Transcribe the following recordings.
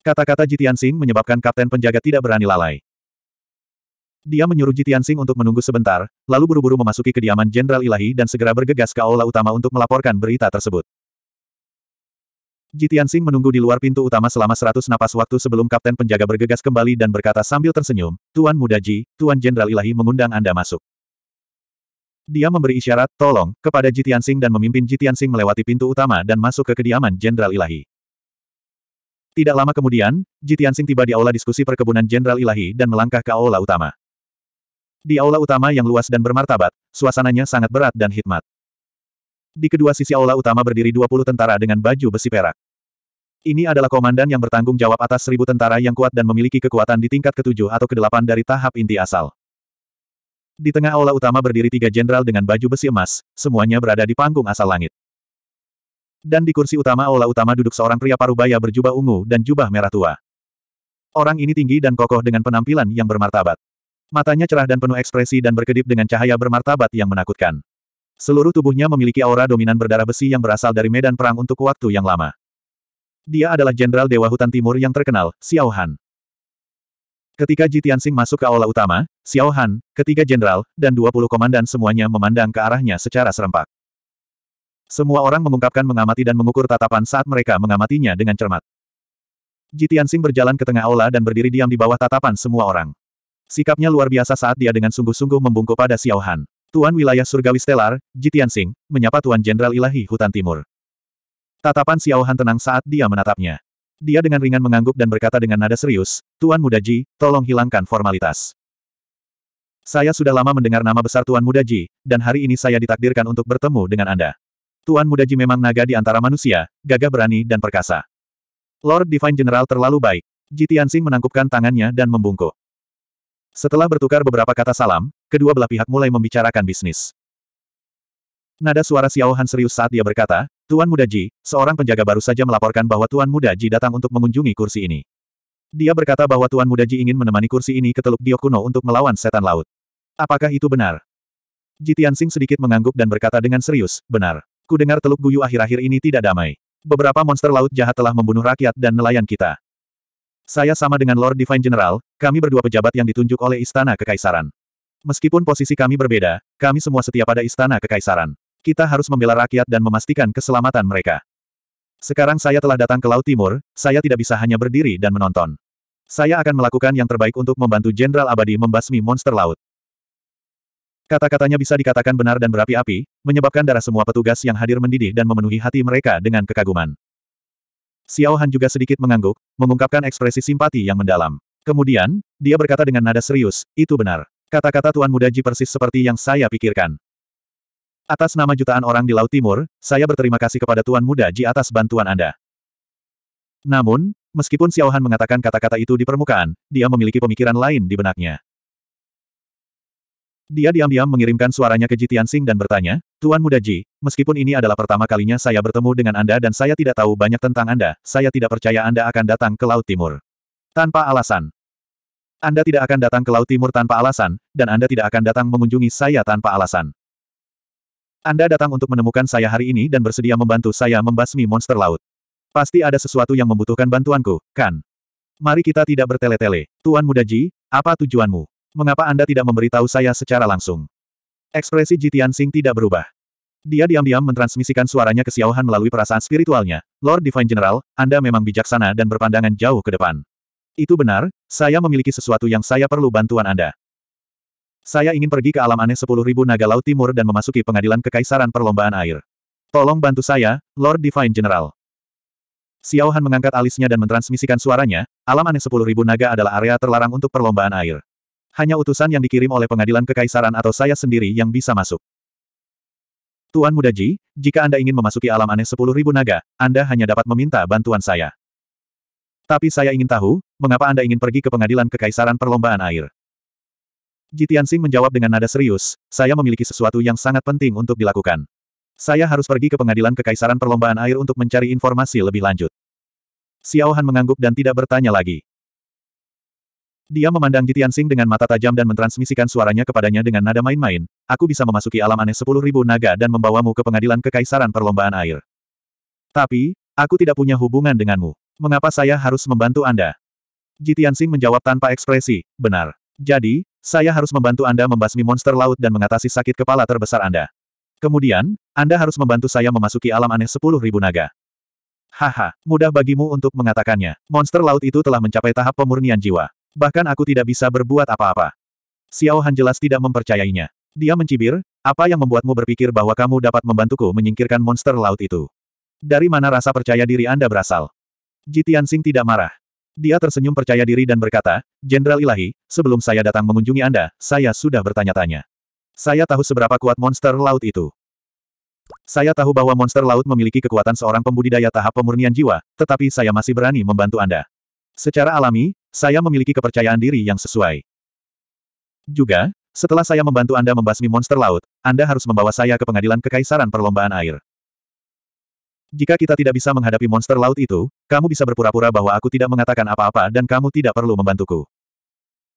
Kata-kata Jitian Sing menyebabkan kapten penjaga tidak berani lalai. Dia menyuruh Jitian Sing untuk menunggu sebentar, lalu buru-buru memasuki kediaman Jenderal Ilahi dan segera bergegas ke aula utama untuk melaporkan berita tersebut. Jitian Sing menunggu di luar pintu utama selama seratus napas waktu sebelum kapten penjaga bergegas kembali dan berkata sambil tersenyum, Tuan Muda Ji, Tuan Jenderal Ilahi mengundang Anda masuk. Dia memberi isyarat, tolong, kepada Jitian Sing dan memimpin Jitian Sing melewati pintu utama dan masuk ke kediaman Jenderal Ilahi. Tidak lama kemudian, Jitian Sing tiba di aula diskusi perkebunan Jenderal Ilahi dan melangkah ke aula utama. Di aula utama yang luas dan bermartabat, suasananya sangat berat dan hikmat. Di kedua sisi aula utama berdiri 20 tentara dengan baju besi perak. Ini adalah komandan yang bertanggung jawab atas seribu tentara yang kuat dan memiliki kekuatan di tingkat ketujuh atau kedelapan dari tahap inti asal. Di tengah aula utama berdiri tiga jenderal dengan baju besi emas, semuanya berada di panggung asal langit. Dan di kursi utama aula utama duduk seorang pria parubaya berjubah ungu dan jubah merah tua. Orang ini tinggi dan kokoh dengan penampilan yang bermartabat. Matanya cerah dan penuh ekspresi dan berkedip dengan cahaya bermartabat yang menakutkan. Seluruh tubuhnya memiliki aura dominan berdarah besi yang berasal dari medan perang untuk waktu yang lama. Dia adalah Jenderal Dewa Hutan Timur yang terkenal, Xiao Han. Ketika Ji Tianxing masuk ke aula utama, Xiao Han, ketiga jenderal, dan 20 komandan semuanya memandang ke arahnya secara serempak. Semua orang mengungkapkan mengamati dan mengukur tatapan saat mereka mengamatinya dengan cermat. Jitiansing berjalan ke tengah aula dan berdiri diam di bawah tatapan semua orang. Sikapnya luar biasa saat dia dengan sungguh-sungguh membungkuk pada Xiao Han. Tuan wilayah surgawi stelar, Jitiansing, menyapa Tuan Jenderal Ilahi Hutan Timur. Tatapan Xiao Han tenang saat dia menatapnya. Dia dengan ringan mengangguk dan berkata dengan nada serius, Tuan Muda Ji, tolong hilangkan formalitas. Saya sudah lama mendengar nama besar Tuan Muda Ji, dan hari ini saya ditakdirkan untuk bertemu dengan Anda. Tuan Muda Ji memang naga di antara manusia, gagah berani dan perkasa. Lord Divine General terlalu baik. Ji Tianxing menangkupkan tangannya dan membungkuk. Setelah bertukar beberapa kata salam, kedua belah pihak mulai membicarakan bisnis. Nada suara Xiao Han serius saat dia berkata, Tuan Muda Ji, seorang penjaga baru saja melaporkan bahwa Tuan Muda Ji datang untuk mengunjungi kursi ini. Dia berkata bahwa Tuan Muda Ji ingin menemani kursi ini ke Teluk Diokuno untuk melawan setan laut. Apakah itu benar? Ji Tianxing sedikit mengangguk dan berkata dengan serius, benar. Ku dengar teluk Guyu akhir-akhir ini tidak damai. Beberapa monster laut jahat telah membunuh rakyat dan nelayan kita. Saya sama dengan Lord Divine General, kami berdua pejabat yang ditunjuk oleh Istana Kekaisaran. Meskipun posisi kami berbeda, kami semua setia pada Istana Kekaisaran. Kita harus membela rakyat dan memastikan keselamatan mereka. Sekarang saya telah datang ke Laut Timur, saya tidak bisa hanya berdiri dan menonton. Saya akan melakukan yang terbaik untuk membantu Jenderal Abadi membasmi monster laut. Kata-katanya bisa dikatakan benar dan berapi-api, menyebabkan darah semua petugas yang hadir mendidih dan memenuhi hati mereka dengan kekaguman. Xiao Han juga sedikit mengangguk, mengungkapkan ekspresi simpati yang mendalam. Kemudian, dia berkata dengan nada serius, itu benar. Kata-kata Tuan Muda Ji persis seperti yang saya pikirkan. Atas nama jutaan orang di Laut Timur, saya berterima kasih kepada Tuan Muda Ji atas bantuan Anda. Namun, meskipun Xiao Han mengatakan kata-kata itu di permukaan, dia memiliki pemikiran lain di benaknya. Dia diam-diam mengirimkan suaranya ke Jitian Sing dan bertanya, Tuan Muda Ji, meskipun ini adalah pertama kalinya saya bertemu dengan Anda dan saya tidak tahu banyak tentang Anda, saya tidak percaya Anda akan datang ke Laut Timur. Tanpa alasan. Anda tidak akan datang ke Laut Timur tanpa alasan, dan Anda tidak akan datang mengunjungi saya tanpa alasan. Anda datang untuk menemukan saya hari ini dan bersedia membantu saya membasmi monster laut. Pasti ada sesuatu yang membutuhkan bantuanku, kan? Mari kita tidak bertele-tele. Tuan Muda Ji, apa tujuanmu? Mengapa Anda tidak memberitahu saya secara langsung? Ekspresi Jitian Sing tidak berubah. Dia diam-diam mentransmisikan suaranya ke Xiaohan melalui perasaan spiritualnya. Lord Divine General, Anda memang bijaksana dan berpandangan jauh ke depan. Itu benar, saya memiliki sesuatu yang saya perlu bantuan Anda. Saya ingin pergi ke alam aneh sepuluh ribu naga laut timur dan memasuki pengadilan kekaisaran perlombaan air. Tolong bantu saya, Lord Divine General. Xiao mengangkat alisnya dan mentransmisikan suaranya, alam aneh sepuluh ribu naga adalah area terlarang untuk perlombaan air. Hanya utusan yang dikirim oleh pengadilan kekaisaran atau saya sendiri yang bisa masuk. Tuan Muda Ji, jika Anda ingin memasuki alam aneh Sepuluh Ribu naga, Anda hanya dapat meminta bantuan saya. Tapi saya ingin tahu, mengapa Anda ingin pergi ke pengadilan kekaisaran perlombaan air? Ji Tianxing menjawab dengan nada serius, saya memiliki sesuatu yang sangat penting untuk dilakukan. Saya harus pergi ke pengadilan kekaisaran perlombaan air untuk mencari informasi lebih lanjut. Xiao Han mengangguk dan tidak bertanya lagi. Dia memandang di Tianxing dengan mata tajam dan mentransmisikan suaranya kepadanya dengan nada main-main, aku bisa memasuki alam aneh sepuluh ribu naga dan membawamu ke pengadilan kekaisaran perlombaan air. Tapi, aku tidak punya hubungan denganmu. Mengapa saya harus membantu Anda? Ji Tianxing menjawab tanpa ekspresi, benar. Jadi, saya harus membantu Anda membasmi monster laut dan mengatasi sakit kepala terbesar Anda. Kemudian, Anda harus membantu saya memasuki alam aneh sepuluh ribu naga. Haha, mudah bagimu untuk mengatakannya. Monster laut itu telah mencapai tahap pemurnian jiwa. Bahkan aku tidak bisa berbuat apa-apa. Xiao Han jelas tidak mempercayainya. Dia mencibir, apa yang membuatmu berpikir bahwa kamu dapat membantuku menyingkirkan monster laut itu? Dari mana rasa percaya diri Anda berasal? Jitian Sing tidak marah. Dia tersenyum percaya diri dan berkata, Jenderal Ilahi, sebelum saya datang mengunjungi Anda, saya sudah bertanya-tanya. Saya tahu seberapa kuat monster laut itu. Saya tahu bahwa monster laut memiliki kekuatan seorang pembudidaya tahap pemurnian jiwa, tetapi saya masih berani membantu Anda. Secara alami, saya memiliki kepercayaan diri yang sesuai. Juga, setelah saya membantu Anda membasmi monster laut, Anda harus membawa saya ke pengadilan kekaisaran perlombaan air. Jika kita tidak bisa menghadapi monster laut itu, kamu bisa berpura-pura bahwa aku tidak mengatakan apa-apa dan kamu tidak perlu membantuku.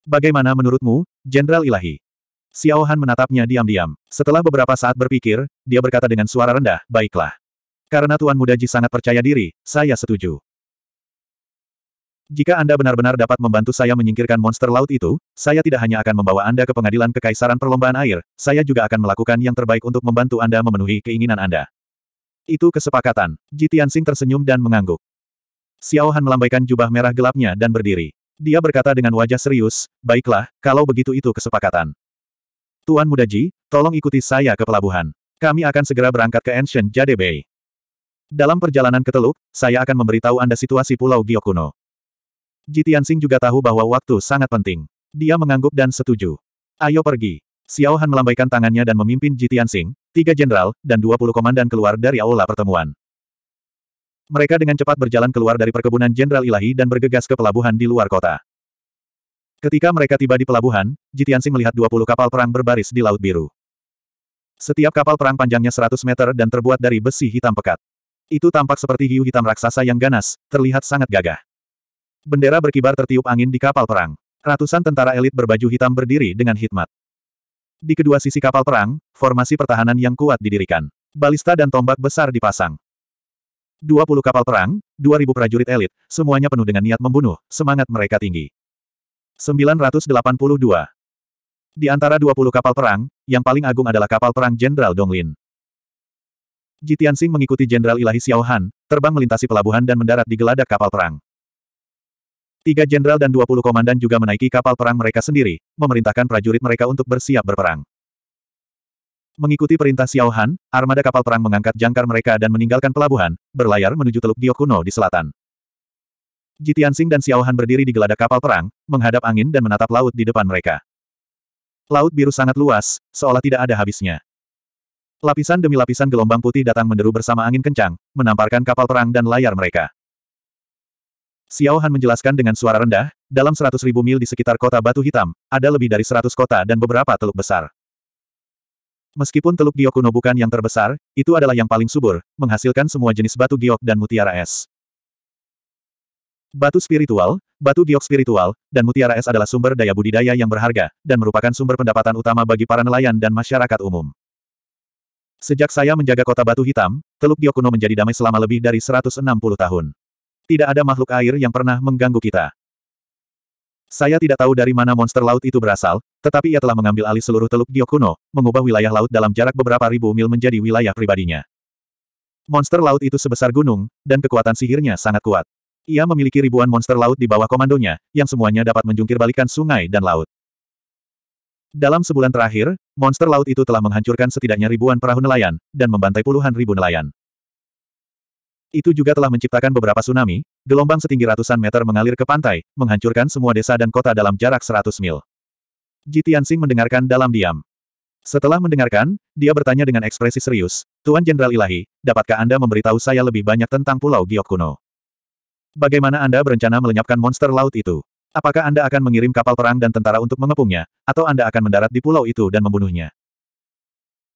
Bagaimana menurutmu, Jenderal Ilahi? Xiao Han menatapnya diam-diam. Setelah beberapa saat berpikir, dia berkata dengan suara rendah, baiklah. Karena Tuan Muda Ji sangat percaya diri, saya setuju. Jika Anda benar-benar dapat membantu saya menyingkirkan monster laut itu, saya tidak hanya akan membawa Anda ke pengadilan kekaisaran perlombaan air, saya juga akan melakukan yang terbaik untuk membantu Anda memenuhi keinginan Anda. Itu kesepakatan. Ji Tianxing tersenyum dan mengangguk. Xiao Han melambaikan jubah merah gelapnya dan berdiri. Dia berkata dengan wajah serius, baiklah, kalau begitu itu kesepakatan. Tuan Muda Ji, tolong ikuti saya ke pelabuhan. Kami akan segera berangkat ke Ancient Jade Bay. Dalam perjalanan ke Teluk, saya akan memberitahu Anda situasi Pulau Giokuno. Jitian Tianxing juga tahu bahwa waktu sangat penting. Dia mengangguk dan setuju. Ayo pergi. Xiao Han melambaikan tangannya dan memimpin Jitian Tianxing, tiga jenderal, dan dua puluh komandan keluar dari aula pertemuan. Mereka dengan cepat berjalan keluar dari perkebunan Jenderal Ilahi dan bergegas ke pelabuhan di luar kota. Ketika mereka tiba di pelabuhan, Jitian Tianxing melihat dua puluh kapal perang berbaris di Laut Biru. Setiap kapal perang panjangnya seratus meter dan terbuat dari besi hitam pekat. Itu tampak seperti hiu hitam raksasa yang ganas, terlihat sangat gagah. Bendera berkibar tertiup angin di kapal perang. Ratusan tentara elit berbaju hitam berdiri dengan hikmat. Di kedua sisi kapal perang, formasi pertahanan yang kuat didirikan. Balista dan tombak besar dipasang. 20 kapal perang, 2000 prajurit elit, semuanya penuh dengan niat membunuh, semangat mereka tinggi. 982. Di antara 20 kapal perang, yang paling agung adalah kapal perang Jenderal Donglin. Jitian Sing mengikuti Jenderal Ilahi Xiaohan, terbang melintasi pelabuhan dan mendarat di geladak kapal perang. Tiga jenderal dan dua puluh komandan juga menaiki kapal perang mereka sendiri, memerintahkan prajurit mereka untuk bersiap berperang. Mengikuti perintah Xiao Han, armada kapal perang mengangkat jangkar mereka dan meninggalkan pelabuhan, berlayar menuju Teluk Giok di selatan. Ji Tianxing dan Xiao Han berdiri di geladak kapal perang, menghadap angin dan menatap laut di depan mereka. Laut biru sangat luas, seolah tidak ada habisnya. Lapisan demi lapisan gelombang putih datang menderu bersama angin kencang, menamparkan kapal perang dan layar mereka. Xiao Han menjelaskan dengan suara rendah, dalam seratus ribu mil di sekitar kota Batu Hitam, ada lebih dari seratus kota dan beberapa teluk besar. Meskipun teluk giok kuno bukan yang terbesar, itu adalah yang paling subur, menghasilkan semua jenis batu giok dan mutiara es. Batu spiritual, batu giok spiritual, dan mutiara es adalah sumber daya budidaya yang berharga, dan merupakan sumber pendapatan utama bagi para nelayan dan masyarakat umum. Sejak saya menjaga kota Batu Hitam, Teluk kuno menjadi damai selama lebih dari 160 tahun. Tidak ada makhluk air yang pernah mengganggu kita. Saya tidak tahu dari mana monster laut itu berasal, tetapi ia telah mengambil alih seluruh Teluk Gyokuno, mengubah wilayah laut dalam jarak beberapa ribu mil menjadi wilayah pribadinya. Monster laut itu sebesar gunung, dan kekuatan sihirnya sangat kuat. Ia memiliki ribuan monster laut di bawah komandonya, yang semuanya dapat menjungkirbalikan sungai dan laut. Dalam sebulan terakhir, monster laut itu telah menghancurkan setidaknya ribuan perahu nelayan, dan membantai puluhan ribu nelayan. Itu juga telah menciptakan beberapa tsunami, gelombang setinggi ratusan meter mengalir ke pantai, menghancurkan semua desa dan kota dalam jarak 100 mil. Ji Tianxing mendengarkan dalam diam. Setelah mendengarkan, dia bertanya dengan ekspresi serius, Tuan Jenderal Ilahi, dapatkah Anda memberitahu saya lebih banyak tentang Pulau Giok kuno? Bagaimana Anda berencana melenyapkan monster laut itu? Apakah Anda akan mengirim kapal perang dan tentara untuk mengepungnya, atau Anda akan mendarat di pulau itu dan membunuhnya?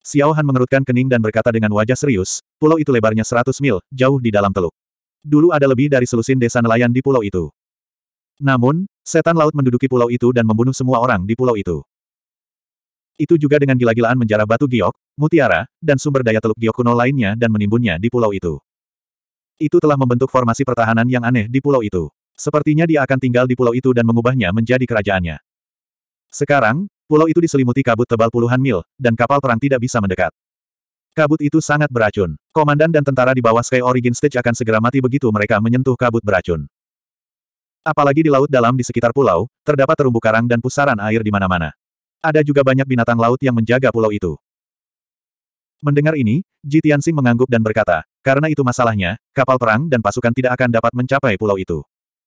Xiao Han mengerutkan kening dan berkata dengan wajah serius, pulau itu lebarnya 100 mil, jauh di dalam teluk. Dulu ada lebih dari selusin desa nelayan di pulau itu. Namun, setan laut menduduki pulau itu dan membunuh semua orang di pulau itu. Itu juga dengan gila-gilaan menjarah batu giok, mutiara, dan sumber daya teluk giok kuno lainnya dan menimbunnya di pulau itu. Itu telah membentuk formasi pertahanan yang aneh di pulau itu. Sepertinya dia akan tinggal di pulau itu dan mengubahnya menjadi kerajaannya. Sekarang, Pulau itu diselimuti kabut tebal puluhan mil, dan kapal perang tidak bisa mendekat. Kabut itu sangat beracun. Komandan dan tentara di bawah Sky Origin Stage akan segera mati begitu mereka menyentuh kabut beracun. Apalagi di laut dalam di sekitar pulau, terdapat terumbu karang dan pusaran air di mana-mana. Ada juga banyak binatang laut yang menjaga pulau itu. Mendengar ini, Ji Tianxing mengangguk dan berkata, karena itu masalahnya, kapal perang dan pasukan tidak akan dapat mencapai pulau itu.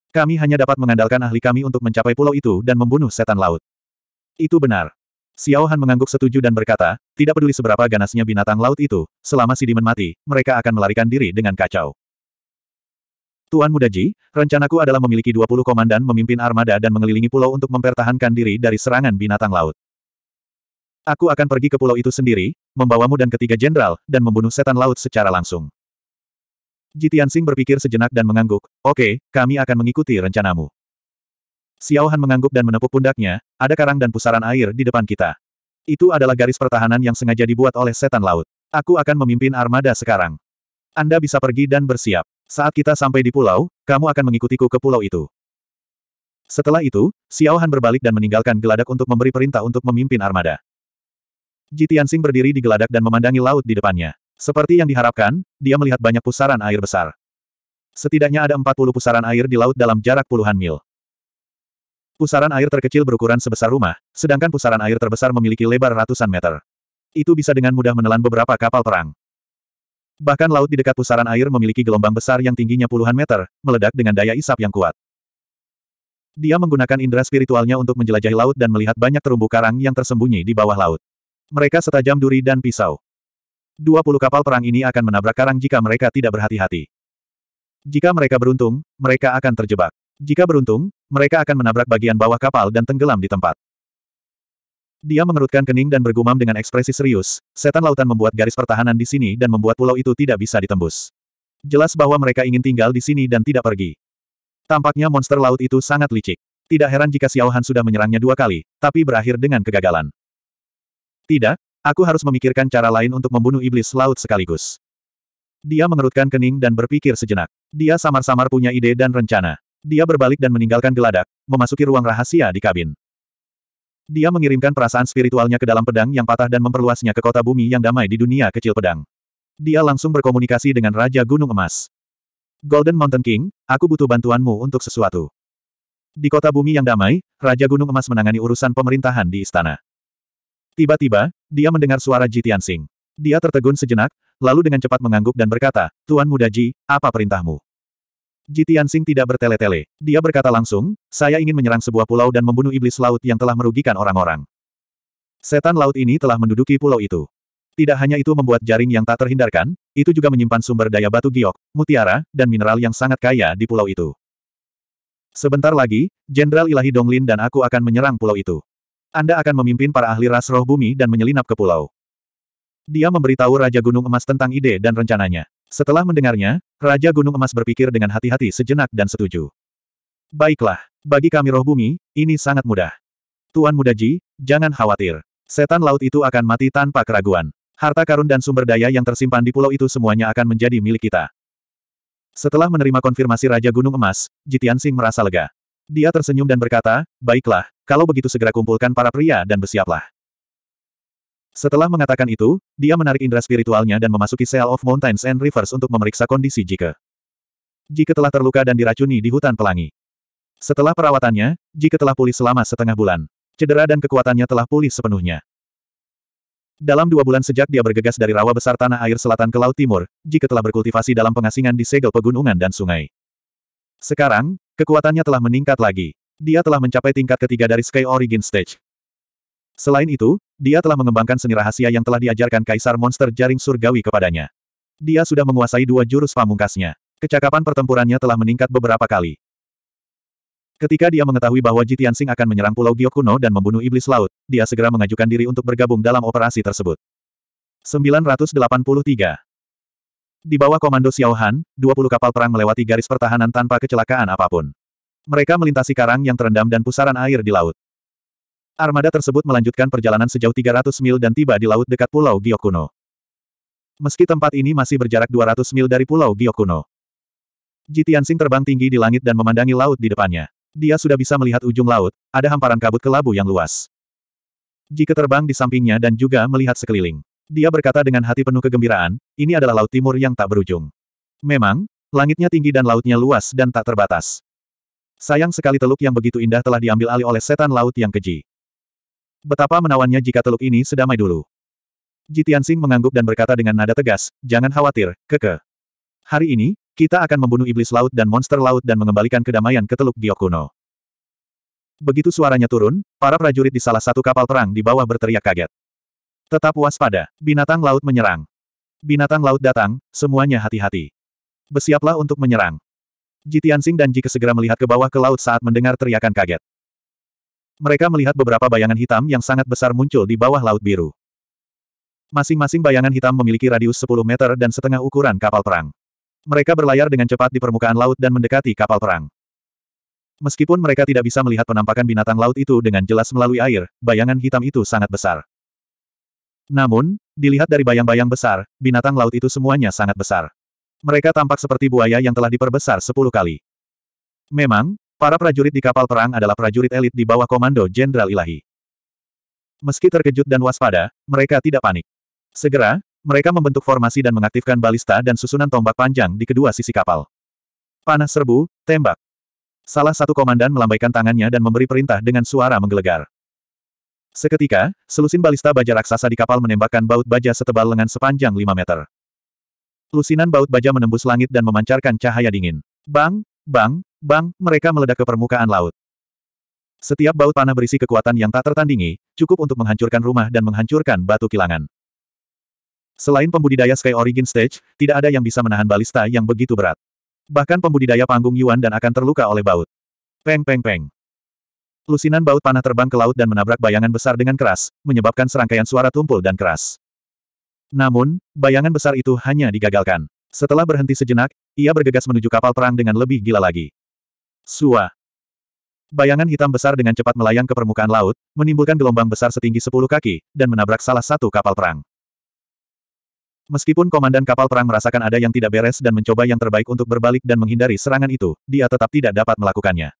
Kami hanya dapat mengandalkan ahli kami untuk mencapai pulau itu dan membunuh setan laut. Itu benar. Xiao Han mengangguk setuju dan berkata, tidak peduli seberapa ganasnya binatang laut itu, selama si Demon mati, mereka akan melarikan diri dengan kacau. Tuan Muda Ji, rencanaku adalah memiliki 20 komandan memimpin armada dan mengelilingi pulau untuk mempertahankan diri dari serangan binatang laut. Aku akan pergi ke pulau itu sendiri, membawamu dan ketiga jenderal, dan membunuh setan laut secara langsung. Jitian Sing berpikir sejenak dan mengangguk, oke, okay, kami akan mengikuti rencanamu. Xiao Han mengangguk dan menepuk pundaknya, ada karang dan pusaran air di depan kita. Itu adalah garis pertahanan yang sengaja dibuat oleh setan laut. Aku akan memimpin armada sekarang. Anda bisa pergi dan bersiap. Saat kita sampai di pulau, kamu akan mengikutiku ke pulau itu. Setelah itu, Xiao Han berbalik dan meninggalkan geladak untuk memberi perintah untuk memimpin armada. Ji berdiri di geladak dan memandangi laut di depannya. Seperti yang diharapkan, dia melihat banyak pusaran air besar. Setidaknya ada 40 pusaran air di laut dalam jarak puluhan mil. Pusaran air terkecil berukuran sebesar rumah, sedangkan pusaran air terbesar memiliki lebar ratusan meter. Itu bisa dengan mudah menelan beberapa kapal perang. Bahkan laut di dekat pusaran air memiliki gelombang besar yang tingginya puluhan meter, meledak dengan daya isap yang kuat. Dia menggunakan indera spiritualnya untuk menjelajahi laut dan melihat banyak terumbu karang yang tersembunyi di bawah laut. Mereka setajam duri dan pisau. 20 kapal perang ini akan menabrak karang jika mereka tidak berhati-hati. Jika mereka beruntung, mereka akan terjebak. Jika beruntung, mereka akan menabrak bagian bawah kapal dan tenggelam di tempat. Dia mengerutkan kening dan bergumam dengan ekspresi serius, setan lautan membuat garis pertahanan di sini dan membuat pulau itu tidak bisa ditembus. Jelas bahwa mereka ingin tinggal di sini dan tidak pergi. Tampaknya monster laut itu sangat licik. Tidak heran jika Xiao Han sudah menyerangnya dua kali, tapi berakhir dengan kegagalan. Tidak, aku harus memikirkan cara lain untuk membunuh iblis laut sekaligus. Dia mengerutkan kening dan berpikir sejenak. Dia samar-samar punya ide dan rencana. Dia berbalik dan meninggalkan geladak, memasuki ruang rahasia di kabin. Dia mengirimkan perasaan spiritualnya ke dalam pedang yang patah dan memperluasnya ke kota bumi yang damai di dunia kecil pedang. Dia langsung berkomunikasi dengan Raja Gunung Emas. Golden Mountain King, aku butuh bantuanmu untuk sesuatu. Di kota bumi yang damai, Raja Gunung Emas menangani urusan pemerintahan di istana. Tiba-tiba, dia mendengar suara Jitian Sing. Dia tertegun sejenak, lalu dengan cepat mengangguk dan berkata, Tuan Muda Ji, apa perintahmu? Ji Tianxing tidak bertele-tele. Dia berkata langsung, saya ingin menyerang sebuah pulau dan membunuh iblis laut yang telah merugikan orang-orang. Setan laut ini telah menduduki pulau itu. Tidak hanya itu membuat jaring yang tak terhindarkan, itu juga menyimpan sumber daya batu giok, mutiara, dan mineral yang sangat kaya di pulau itu. Sebentar lagi, Jenderal Ilahi Donglin dan aku akan menyerang pulau itu. Anda akan memimpin para ahli ras roh bumi dan menyelinap ke pulau. Dia memberitahu Raja Gunung Emas tentang ide dan rencananya. Setelah mendengarnya, Raja Gunung Emas berpikir dengan hati-hati sejenak dan setuju. Baiklah, bagi kami roh bumi, ini sangat mudah. Tuan Muda Ji, jangan khawatir. Setan laut itu akan mati tanpa keraguan. Harta karun dan sumber daya yang tersimpan di pulau itu semuanya akan menjadi milik kita. Setelah menerima konfirmasi Raja Gunung Emas, Jitian Sing merasa lega. Dia tersenyum dan berkata, baiklah, kalau begitu segera kumpulkan para pria dan bersiaplah. Setelah mengatakan itu, dia menarik indera spiritualnya dan memasuki Seal of Mountains and Rivers untuk memeriksa kondisi Jike. Jike telah terluka dan diracuni di hutan pelangi. Setelah perawatannya, Jike telah pulih selama setengah bulan. Cedera dan kekuatannya telah pulih sepenuhnya. Dalam dua bulan sejak dia bergegas dari rawa besar tanah air selatan ke Laut Timur, Jike telah berkultivasi dalam pengasingan di segel pegunungan dan sungai. Sekarang, kekuatannya telah meningkat lagi. Dia telah mencapai tingkat ketiga dari Sky Origin Stage. Selain itu, dia telah mengembangkan seni rahasia yang telah diajarkan Kaisar Monster Jaring Surgawi kepadanya. Dia sudah menguasai dua jurus pamungkasnya. Kecakapan pertempurannya telah meningkat beberapa kali. Ketika dia mengetahui bahwa Jitian Sing akan menyerang Pulau Giokuno dan membunuh iblis laut, dia segera mengajukan diri untuk bergabung dalam operasi tersebut. 983 Di bawah komando Xiao Han, 20 kapal perang melewati garis pertahanan tanpa kecelakaan apapun. Mereka melintasi karang yang terendam dan pusaran air di laut. Armada tersebut melanjutkan perjalanan sejauh 300 mil dan tiba di laut dekat Pulau Gyokuno. Meski tempat ini masih berjarak 200 mil dari Pulau Gyokuno. Jitiansing terbang tinggi di langit dan memandangi laut di depannya. Dia sudah bisa melihat ujung laut, ada hamparan kabut kelabu yang luas. Jika terbang di sampingnya dan juga melihat sekeliling. Dia berkata dengan hati penuh kegembiraan, ini adalah laut timur yang tak berujung. Memang, langitnya tinggi dan lautnya luas dan tak terbatas. Sayang sekali teluk yang begitu indah telah diambil alih oleh setan laut yang keji. Betapa menawannya jika teluk ini sedamai dulu. Jitiansing mengangguk dan berkata dengan nada tegas, jangan khawatir, keke. Hari ini, kita akan membunuh iblis laut dan monster laut dan mengembalikan kedamaian ke teluk Giokuno." Begitu suaranya turun, para prajurit di salah satu kapal perang di bawah berteriak kaget. Tetap waspada, binatang laut menyerang. Binatang laut datang, semuanya hati-hati. Bersiaplah untuk menyerang. Jitiansing dan Ji segera melihat ke bawah ke laut saat mendengar teriakan kaget. Mereka melihat beberapa bayangan hitam yang sangat besar muncul di bawah laut biru. Masing-masing bayangan hitam memiliki radius 10 meter dan setengah ukuran kapal perang. Mereka berlayar dengan cepat di permukaan laut dan mendekati kapal perang. Meskipun mereka tidak bisa melihat penampakan binatang laut itu dengan jelas melalui air, bayangan hitam itu sangat besar. Namun, dilihat dari bayang-bayang besar, binatang laut itu semuanya sangat besar. Mereka tampak seperti buaya yang telah diperbesar sepuluh kali. Memang, Para prajurit di kapal perang adalah prajurit elit di bawah komando Jenderal Ilahi. Meski terkejut dan waspada, mereka tidak panik. Segera, mereka membentuk formasi dan mengaktifkan balista dan susunan tombak panjang di kedua sisi kapal. Panah serbu, tembak. Salah satu komandan melambaikan tangannya dan memberi perintah dengan suara menggelegar. Seketika, selusin balista baja raksasa di kapal menembakkan baut baja setebal lengan sepanjang 5 meter. Lusinan baut baja menembus langit dan memancarkan cahaya dingin. Bang, bang, Bang, mereka meledak ke permukaan laut. Setiap baut panah berisi kekuatan yang tak tertandingi, cukup untuk menghancurkan rumah dan menghancurkan batu kilangan. Selain pembudidaya Sky Origin Stage, tidak ada yang bisa menahan balista yang begitu berat. Bahkan pembudidaya panggung Yuan dan akan terluka oleh baut. Peng peng peng. Lusinan baut panah terbang ke laut dan menabrak bayangan besar dengan keras, menyebabkan serangkaian suara tumpul dan keras. Namun, bayangan besar itu hanya digagalkan. Setelah berhenti sejenak, ia bergegas menuju kapal perang dengan lebih gila lagi. Sua. Bayangan hitam besar dengan cepat melayang ke permukaan laut, menimbulkan gelombang besar setinggi 10 kaki, dan menabrak salah satu kapal perang. Meskipun komandan kapal perang merasakan ada yang tidak beres dan mencoba yang terbaik untuk berbalik dan menghindari serangan itu, dia tetap tidak dapat melakukannya.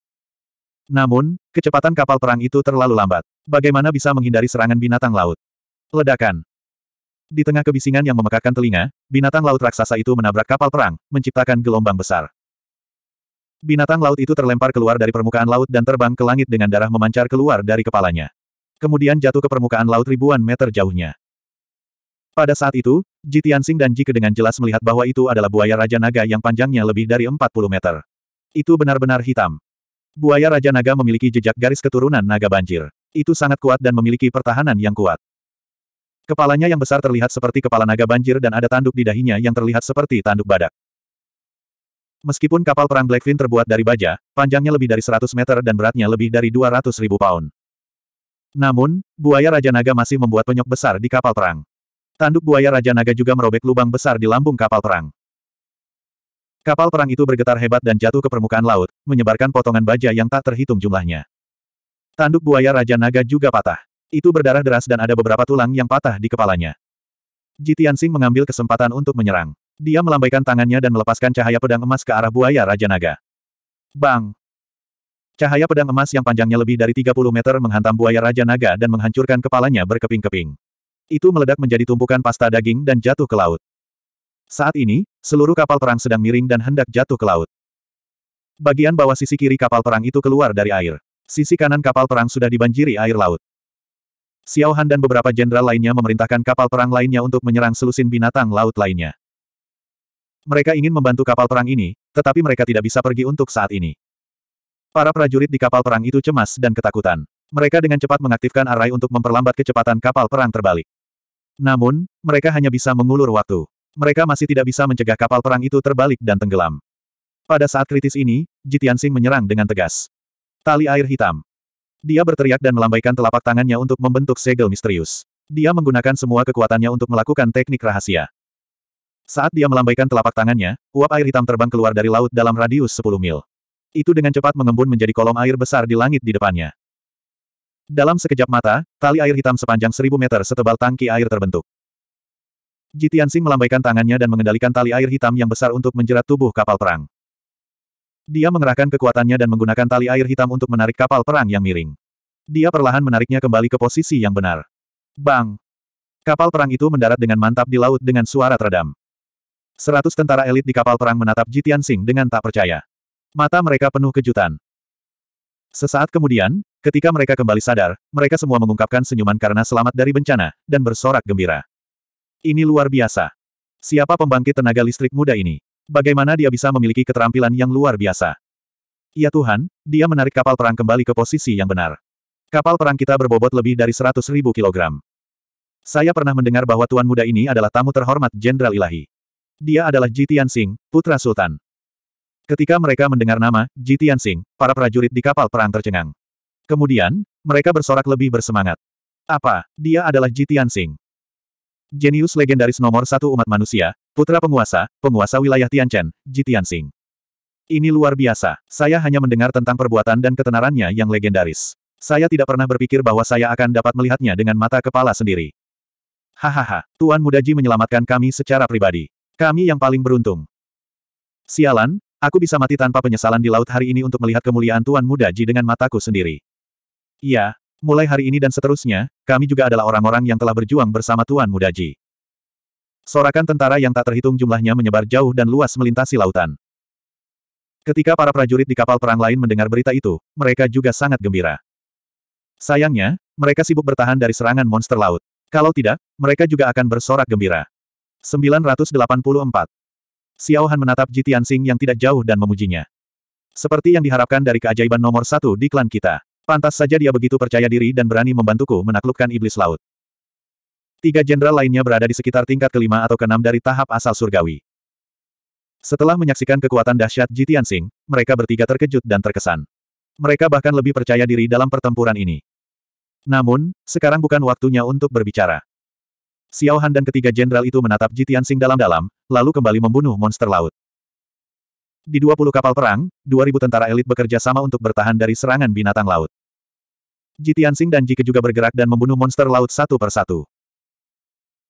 Namun, kecepatan kapal perang itu terlalu lambat. Bagaimana bisa menghindari serangan binatang laut? Ledakan. Di tengah kebisingan yang memekakkan telinga, binatang laut raksasa itu menabrak kapal perang, menciptakan gelombang besar. Binatang laut itu terlempar keluar dari permukaan laut dan terbang ke langit dengan darah memancar keluar dari kepalanya. Kemudian jatuh ke permukaan laut ribuan meter jauhnya. Pada saat itu, Ji Tianxing dan Ji dengan jelas melihat bahwa itu adalah buaya Raja Naga yang panjangnya lebih dari 40 meter. Itu benar-benar hitam. Buaya Raja Naga memiliki jejak garis keturunan naga banjir. Itu sangat kuat dan memiliki pertahanan yang kuat. Kepalanya yang besar terlihat seperti kepala naga banjir dan ada tanduk di dahinya yang terlihat seperti tanduk badak. Meskipun kapal perang Blackfin terbuat dari baja, panjangnya lebih dari 100 meter dan beratnya lebih dari 200 ribu pound. Namun, buaya Raja Naga masih membuat penyok besar di kapal perang. Tanduk buaya Raja Naga juga merobek lubang besar di lambung kapal perang. Kapal perang itu bergetar hebat dan jatuh ke permukaan laut, menyebarkan potongan baja yang tak terhitung jumlahnya. Tanduk buaya Raja Naga juga patah. Itu berdarah deras dan ada beberapa tulang yang patah di kepalanya. Jitian Sing mengambil kesempatan untuk menyerang. Dia melambaikan tangannya dan melepaskan cahaya pedang emas ke arah buaya Raja Naga. Bang! Cahaya pedang emas yang panjangnya lebih dari 30 meter menghantam buaya Raja Naga dan menghancurkan kepalanya berkeping-keping. Itu meledak menjadi tumpukan pasta daging dan jatuh ke laut. Saat ini, seluruh kapal perang sedang miring dan hendak jatuh ke laut. Bagian bawah sisi kiri kapal perang itu keluar dari air. Sisi kanan kapal perang sudah dibanjiri air laut. Xiao Han dan beberapa jenderal lainnya memerintahkan kapal perang lainnya untuk menyerang selusin binatang laut lainnya. Mereka ingin membantu kapal perang ini, tetapi mereka tidak bisa pergi untuk saat ini. Para prajurit di kapal perang itu cemas dan ketakutan. Mereka dengan cepat mengaktifkan arai untuk memperlambat kecepatan kapal perang terbalik. Namun, mereka hanya bisa mengulur waktu. Mereka masih tidak bisa mencegah kapal perang itu terbalik dan tenggelam. Pada saat kritis ini, Jitian Sing menyerang dengan tegas. Tali air hitam. Dia berteriak dan melambaikan telapak tangannya untuk membentuk segel misterius. Dia menggunakan semua kekuatannya untuk melakukan teknik rahasia. Saat dia melambaikan telapak tangannya, uap air hitam terbang keluar dari laut dalam radius 10 mil. Itu dengan cepat mengembun menjadi kolom air besar di langit di depannya. Dalam sekejap mata, tali air hitam sepanjang seribu meter setebal tangki air terbentuk. Jitian Sing melambaikan tangannya dan mengendalikan tali air hitam yang besar untuk menjerat tubuh kapal perang. Dia mengerahkan kekuatannya dan menggunakan tali air hitam untuk menarik kapal perang yang miring. Dia perlahan menariknya kembali ke posisi yang benar. Bang! Kapal perang itu mendarat dengan mantap di laut dengan suara teredam. Seratus tentara elit di kapal perang menatap Jitian Sing dengan tak percaya. Mata mereka penuh kejutan. Sesaat kemudian, ketika mereka kembali sadar, mereka semua mengungkapkan senyuman karena selamat dari bencana, dan bersorak gembira. Ini luar biasa. Siapa pembangkit tenaga listrik muda ini? Bagaimana dia bisa memiliki keterampilan yang luar biasa? Ya Tuhan, dia menarik kapal perang kembali ke posisi yang benar. Kapal perang kita berbobot lebih dari 100.000 kilogram. Saya pernah mendengar bahwa tuan muda ini adalah tamu terhormat Jenderal Ilahi. Dia adalah Ji Tianxing, putra Sultan. Ketika mereka mendengar nama, Ji Tianxing, para prajurit di kapal perang tercengang. Kemudian, mereka bersorak lebih bersemangat. Apa, dia adalah Ji Tianxing. Jenius legendaris nomor satu umat manusia, putra penguasa, penguasa wilayah Tianchen, Ji Tianxing. Ini luar biasa, saya hanya mendengar tentang perbuatan dan ketenarannya yang legendaris. Saya tidak pernah berpikir bahwa saya akan dapat melihatnya dengan mata kepala sendiri. Hahaha, Tuan Muda Ji menyelamatkan kami secara pribadi. Kami yang paling beruntung. Sialan, aku bisa mati tanpa penyesalan di laut hari ini untuk melihat kemuliaan Tuan Muda Ji dengan mataku sendiri. Iya, mulai hari ini dan seterusnya, kami juga adalah orang-orang yang telah berjuang bersama Tuan Muda Ji. Sorakan tentara yang tak terhitung jumlahnya menyebar jauh dan luas melintasi lautan. Ketika para prajurit di kapal perang lain mendengar berita itu, mereka juga sangat gembira. Sayangnya, mereka sibuk bertahan dari serangan monster laut. Kalau tidak, mereka juga akan bersorak gembira. 984. Xiao Han menatap Jitian Tianxing yang tidak jauh dan memujinya. Seperti yang diharapkan dari keajaiban nomor satu di klan kita. Pantas saja dia begitu percaya diri dan berani membantuku menaklukkan iblis laut. Tiga jenderal lainnya berada di sekitar tingkat kelima atau keenam dari tahap asal surgawi. Setelah menyaksikan kekuatan dahsyat Jitian Tianxing, mereka bertiga terkejut dan terkesan. Mereka bahkan lebih percaya diri dalam pertempuran ini. Namun, sekarang bukan waktunya untuk berbicara. Xiao Han dan ketiga jenderal itu menatap Jitian Sing dalam-dalam, lalu kembali membunuh monster laut. Di 20 kapal perang, 2.000 tentara elit bekerja sama untuk bertahan dari serangan binatang laut. Jitian Sing dan Ke juga bergerak dan membunuh monster laut satu per satu.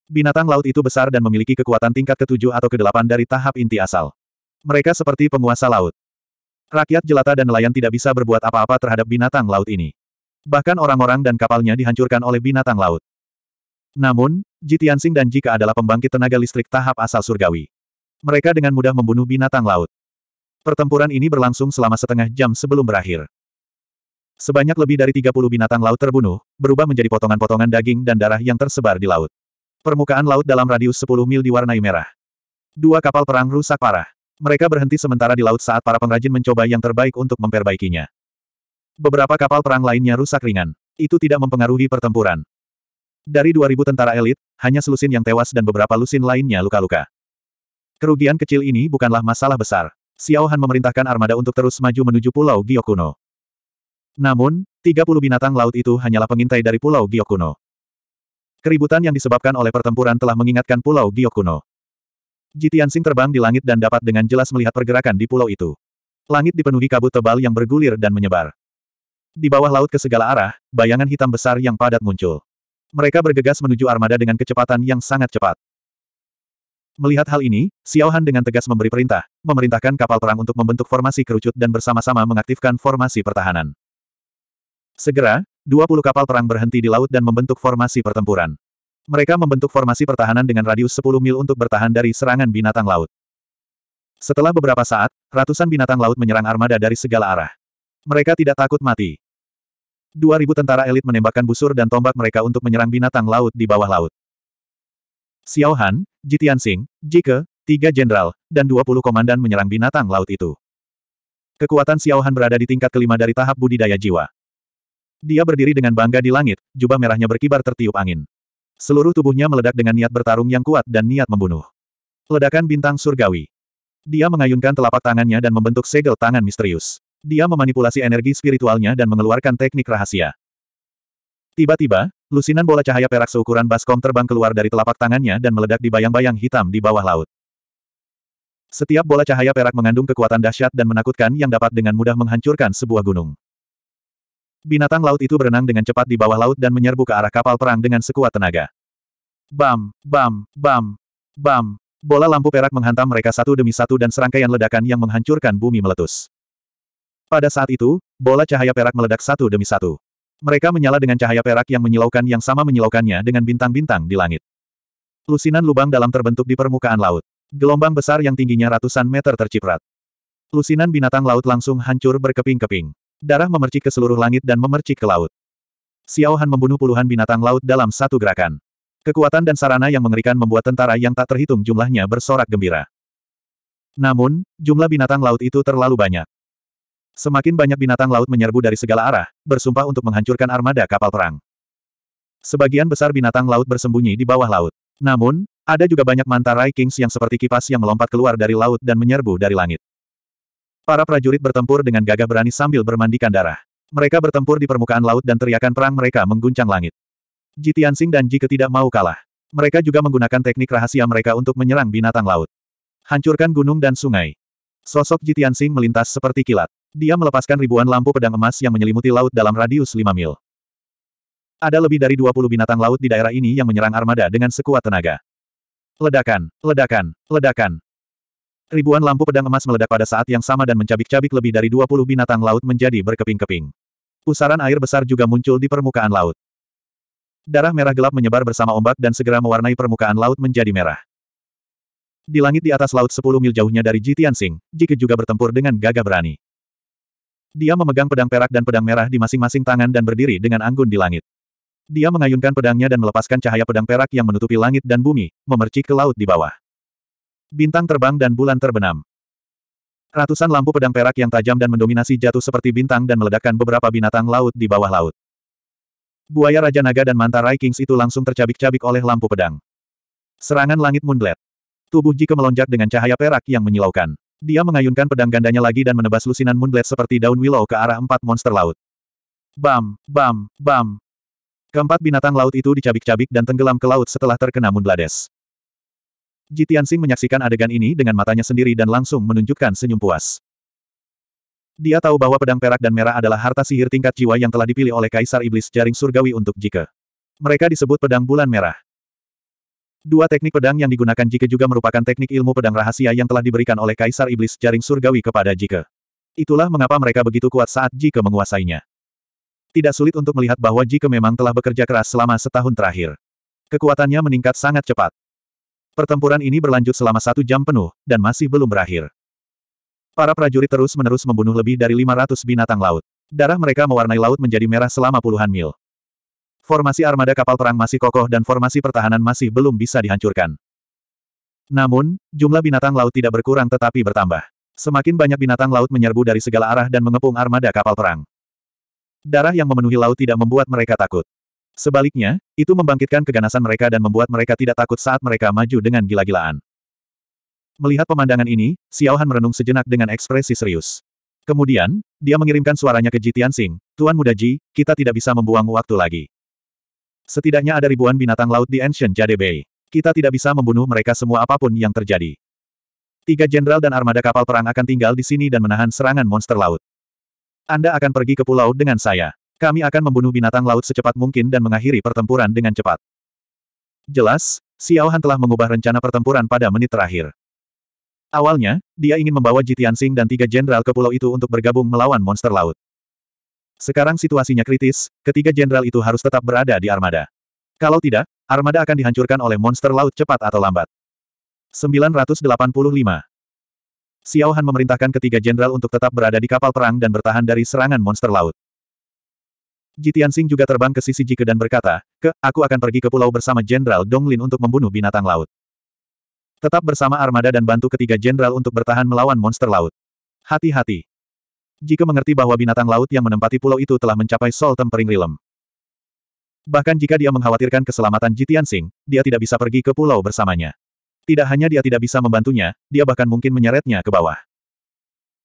Binatang laut itu besar dan memiliki kekuatan tingkat ketujuh atau kedelapan dari tahap inti asal. Mereka seperti penguasa laut. Rakyat jelata dan nelayan tidak bisa berbuat apa-apa terhadap binatang laut ini. Bahkan orang-orang dan kapalnya dihancurkan oleh binatang laut. Namun, Ji Tianxing dan Jika adalah pembangkit tenaga listrik tahap asal surgawi. Mereka dengan mudah membunuh binatang laut. Pertempuran ini berlangsung selama setengah jam sebelum berakhir. Sebanyak lebih dari 30 binatang laut terbunuh, berubah menjadi potongan-potongan daging dan darah yang tersebar di laut. Permukaan laut dalam radius 10 mil diwarnai merah. Dua kapal perang rusak parah. Mereka berhenti sementara di laut saat para pengrajin mencoba yang terbaik untuk memperbaikinya. Beberapa kapal perang lainnya rusak ringan. Itu tidak mempengaruhi pertempuran. Dari 2.000 tentara elit, hanya Selusin yang tewas dan beberapa Lusin lainnya luka-luka. Kerugian kecil ini bukanlah masalah besar. Xiao Han memerintahkan armada untuk terus maju menuju Pulau Giokuno. Namun, 30 binatang laut itu hanyalah pengintai dari Pulau Giokuno. Keributan yang disebabkan oleh pertempuran telah mengingatkan Pulau Giokuno. Jitian Sing terbang di langit dan dapat dengan jelas melihat pergerakan di pulau itu. Langit dipenuhi kabut tebal yang bergulir dan menyebar. Di bawah laut ke segala arah, bayangan hitam besar yang padat muncul. Mereka bergegas menuju armada dengan kecepatan yang sangat cepat. Melihat hal ini, Xiao Han dengan tegas memberi perintah, memerintahkan kapal perang untuk membentuk formasi kerucut dan bersama-sama mengaktifkan formasi pertahanan. Segera, 20 kapal perang berhenti di laut dan membentuk formasi pertempuran. Mereka membentuk formasi pertahanan dengan radius 10 mil untuk bertahan dari serangan binatang laut. Setelah beberapa saat, ratusan binatang laut menyerang armada dari segala arah. Mereka tidak takut mati. Dua ribu tentara elit menembakkan busur dan tombak mereka untuk menyerang binatang laut di bawah laut. Xiao Han, Ji Tianxing, Jike, tiga jenderal, dan dua puluh komandan menyerang binatang laut itu. Kekuatan Xiao Han berada di tingkat kelima dari tahap budidaya jiwa. Dia berdiri dengan bangga di langit, jubah merahnya berkibar tertiup angin. Seluruh tubuhnya meledak dengan niat bertarung yang kuat dan niat membunuh. Ledakan bintang surgawi. Dia mengayunkan telapak tangannya dan membentuk segel tangan misterius. Dia memanipulasi energi spiritualnya dan mengeluarkan teknik rahasia. Tiba-tiba, lusinan bola cahaya perak seukuran baskom terbang keluar dari telapak tangannya dan meledak di bayang-bayang hitam di bawah laut. Setiap bola cahaya perak mengandung kekuatan dahsyat dan menakutkan yang dapat dengan mudah menghancurkan sebuah gunung. Binatang laut itu berenang dengan cepat di bawah laut dan menyerbu ke arah kapal perang dengan sekuat tenaga. Bam, bam, bam, bam. Bola lampu perak menghantam mereka satu demi satu dan serangkaian ledakan yang menghancurkan bumi meletus. Pada saat itu, bola cahaya perak meledak satu demi satu. Mereka menyala dengan cahaya perak yang menyilaukan yang sama menyilaukannya dengan bintang-bintang di langit. Lusinan lubang dalam terbentuk di permukaan laut. Gelombang besar yang tingginya ratusan meter terciprat. Lusinan binatang laut langsung hancur berkeping-keping. Darah memercik ke seluruh langit dan memercik ke laut. Xiao Han membunuh puluhan binatang laut dalam satu gerakan. Kekuatan dan sarana yang mengerikan membuat tentara yang tak terhitung jumlahnya bersorak gembira. Namun, jumlah binatang laut itu terlalu banyak. Semakin banyak binatang laut menyerbu dari segala arah, bersumpah untuk menghancurkan armada kapal perang. Sebagian besar binatang laut bersembunyi di bawah laut. Namun, ada juga banyak manta Rai Kings yang seperti kipas yang melompat keluar dari laut dan menyerbu dari langit. Para prajurit bertempur dengan gagah berani sambil bermandikan darah. Mereka bertempur di permukaan laut dan teriakan perang mereka mengguncang langit. Ji dan Ji tidak mau kalah. Mereka juga menggunakan teknik rahasia mereka untuk menyerang binatang laut. Hancurkan gunung dan sungai. Sosok Jitiansing melintas seperti kilat. Dia melepaskan ribuan lampu pedang emas yang menyelimuti laut dalam radius 5 mil. Ada lebih dari 20 binatang laut di daerah ini yang menyerang armada dengan sekuat tenaga. Ledakan, ledakan, ledakan. Ribuan lampu pedang emas meledak pada saat yang sama dan mencabik-cabik lebih dari 20 binatang laut menjadi berkeping-keping. Pusaran air besar juga muncul di permukaan laut. Darah merah gelap menyebar bersama ombak dan segera mewarnai permukaan laut menjadi merah. Di langit di atas laut 10 mil jauhnya dari Jitian Singh, Jike juga bertempur dengan gagah berani. Dia memegang pedang perak dan pedang merah di masing-masing tangan dan berdiri dengan anggun di langit. Dia mengayunkan pedangnya dan melepaskan cahaya pedang perak yang menutupi langit dan bumi, memercik ke laut di bawah. Bintang terbang dan bulan terbenam. Ratusan lampu pedang perak yang tajam dan mendominasi jatuh seperti bintang dan meledakkan beberapa binatang laut di bawah laut. Buaya Raja Naga dan Manta Rai Kings itu langsung tercabik-cabik oleh lampu pedang. Serangan langit mundlet. Tubuh Ji melonjak dengan cahaya perak yang menyilaukan. Dia mengayunkan pedang gandanya lagi dan menebas lusinan Moonblade seperti daun willow ke arah empat monster laut. Bam, bam, bam. Keempat binatang laut itu dicabik-cabik dan tenggelam ke laut setelah terkena Moonblades. Sing menyaksikan adegan ini dengan matanya sendiri dan langsung menunjukkan senyum puas. Dia tahu bahwa pedang perak dan merah adalah harta sihir tingkat jiwa yang telah dipilih oleh Kaisar Iblis Jaring Surgawi untuk jika Mereka disebut pedang bulan merah. Dua teknik pedang yang digunakan Jike juga merupakan teknik ilmu pedang rahasia yang telah diberikan oleh Kaisar Iblis Jaring Surgawi kepada Jike. Itulah mengapa mereka begitu kuat saat Jike menguasainya. Tidak sulit untuk melihat bahwa Jike memang telah bekerja keras selama setahun terakhir. Kekuatannya meningkat sangat cepat. Pertempuran ini berlanjut selama satu jam penuh, dan masih belum berakhir. Para prajurit terus-menerus membunuh lebih dari 500 binatang laut. Darah mereka mewarnai laut menjadi merah selama puluhan mil formasi armada kapal perang masih kokoh dan formasi pertahanan masih belum bisa dihancurkan. Namun, jumlah binatang laut tidak berkurang tetapi bertambah. Semakin banyak binatang laut menyerbu dari segala arah dan mengepung armada kapal perang. Darah yang memenuhi laut tidak membuat mereka takut. Sebaliknya, itu membangkitkan keganasan mereka dan membuat mereka tidak takut saat mereka maju dengan gila-gilaan. Melihat pemandangan ini, Xiao Han merenung sejenak dengan ekspresi serius. Kemudian, dia mengirimkan suaranya ke Jitian Tianxing, Tuan Muda Ji, kita tidak bisa membuang waktu lagi. Setidaknya ada ribuan binatang laut di Ancient Jade Bay. Kita tidak bisa membunuh mereka semua apapun yang terjadi. Tiga jenderal dan armada kapal perang akan tinggal di sini dan menahan serangan monster laut. Anda akan pergi ke pulau dengan saya. Kami akan membunuh binatang laut secepat mungkin dan mengakhiri pertempuran dengan cepat. Jelas, Xiao Han telah mengubah rencana pertempuran pada menit terakhir. Awalnya, dia ingin membawa Jitian Sing dan tiga jenderal ke pulau itu untuk bergabung melawan monster laut. Sekarang situasinya kritis, ketiga jenderal itu harus tetap berada di armada. Kalau tidak, armada akan dihancurkan oleh monster laut cepat atau lambat. 985. Xiao Han memerintahkan ketiga jenderal untuk tetap berada di kapal perang dan bertahan dari serangan monster laut. Jitian Sing juga terbang ke sisi Jike dan berkata, Ke, aku akan pergi ke pulau bersama Jenderal Donglin untuk membunuh binatang laut. Tetap bersama armada dan bantu ketiga jenderal untuk bertahan melawan monster laut. Hati-hati jika mengerti bahwa binatang laut yang menempati pulau itu telah mencapai Sol Tempering Rilem. Bahkan jika dia mengkhawatirkan keselamatan Jitian Sing, dia tidak bisa pergi ke pulau bersamanya. Tidak hanya dia tidak bisa membantunya, dia bahkan mungkin menyeretnya ke bawah.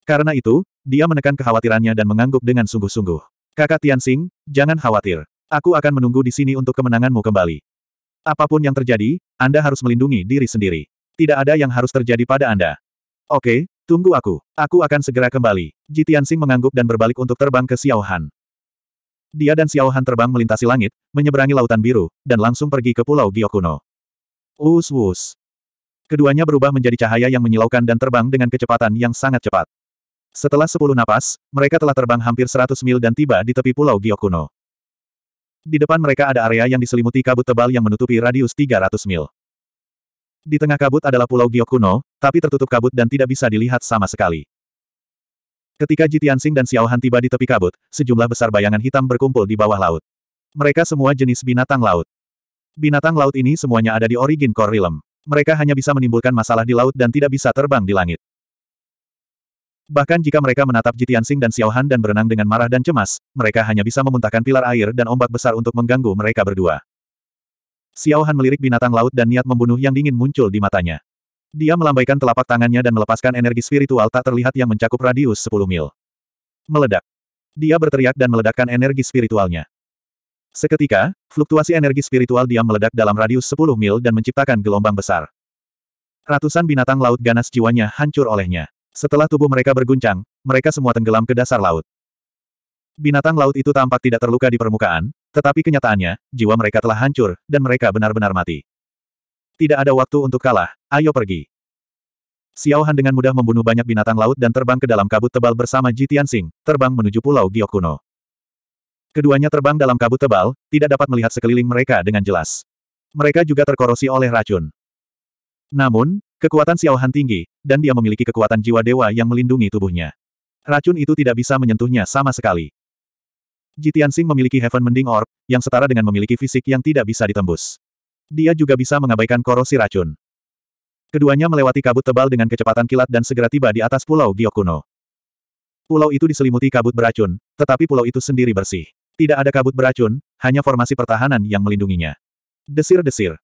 Karena itu, dia menekan kekhawatirannya dan mengangguk dengan sungguh-sungguh. Kakak Tian Tianxing, jangan khawatir. Aku akan menunggu di sini untuk kemenanganmu kembali. Apapun yang terjadi, Anda harus melindungi diri sendiri. Tidak ada yang harus terjadi pada Anda. Oke, Tunggu aku. Aku akan segera kembali. Ji Tianxing mengangguk dan berbalik untuk terbang ke Xiao Han. Dia dan Xiao Han terbang melintasi langit, menyeberangi lautan biru, dan langsung pergi ke pulau Giokuno. Wus wus. Keduanya berubah menjadi cahaya yang menyilaukan dan terbang dengan kecepatan yang sangat cepat. Setelah sepuluh napas, mereka telah terbang hampir seratus mil dan tiba di tepi pulau Giokuno. Di depan mereka ada area yang diselimuti kabut tebal yang menutupi radius 300 mil. Di tengah kabut adalah Pulau Giok kuno, tapi tertutup kabut dan tidak bisa dilihat sama sekali. Ketika Jitiansing dan Xiaohan tiba di tepi kabut, sejumlah besar bayangan hitam berkumpul di bawah laut. Mereka semua jenis binatang laut. Binatang laut ini semuanya ada di origin core realm. Mereka hanya bisa menimbulkan masalah di laut dan tidak bisa terbang di langit. Bahkan jika mereka menatap Jitiansing dan Xiaohan dan berenang dengan marah dan cemas, mereka hanya bisa memuntahkan pilar air dan ombak besar untuk mengganggu mereka berdua. Xiao Han melirik binatang laut dan niat membunuh yang dingin muncul di matanya. Dia melambaikan telapak tangannya dan melepaskan energi spiritual tak terlihat yang mencakup radius 10 mil. Meledak. Dia berteriak dan meledakkan energi spiritualnya. Seketika, fluktuasi energi spiritual dia meledak dalam radius 10 mil dan menciptakan gelombang besar. Ratusan binatang laut ganas jiwanya hancur olehnya. Setelah tubuh mereka berguncang, mereka semua tenggelam ke dasar laut. Binatang laut itu tampak tidak terluka di permukaan, tetapi kenyataannya, jiwa mereka telah hancur, dan mereka benar-benar mati. Tidak ada waktu untuk kalah, ayo pergi. Xiao Han dengan mudah membunuh banyak binatang laut dan terbang ke dalam kabut tebal bersama Ji Tianxing, terbang menuju Pulau Giok Kuno. Keduanya terbang dalam kabut tebal, tidak dapat melihat sekeliling mereka dengan jelas. Mereka juga terkorosi oleh racun. Namun, kekuatan Xiao Han tinggi, dan dia memiliki kekuatan jiwa dewa yang melindungi tubuhnya. Racun itu tidak bisa menyentuhnya sama sekali. Jitian Xing memiliki Heaven Mending Orb, yang setara dengan memiliki fisik yang tidak bisa ditembus. Dia juga bisa mengabaikan korosi racun. Keduanya melewati kabut tebal dengan kecepatan kilat dan segera tiba di atas pulau Kuno. Pulau itu diselimuti kabut beracun, tetapi pulau itu sendiri bersih. Tidak ada kabut beracun, hanya formasi pertahanan yang melindunginya. Desir-desir.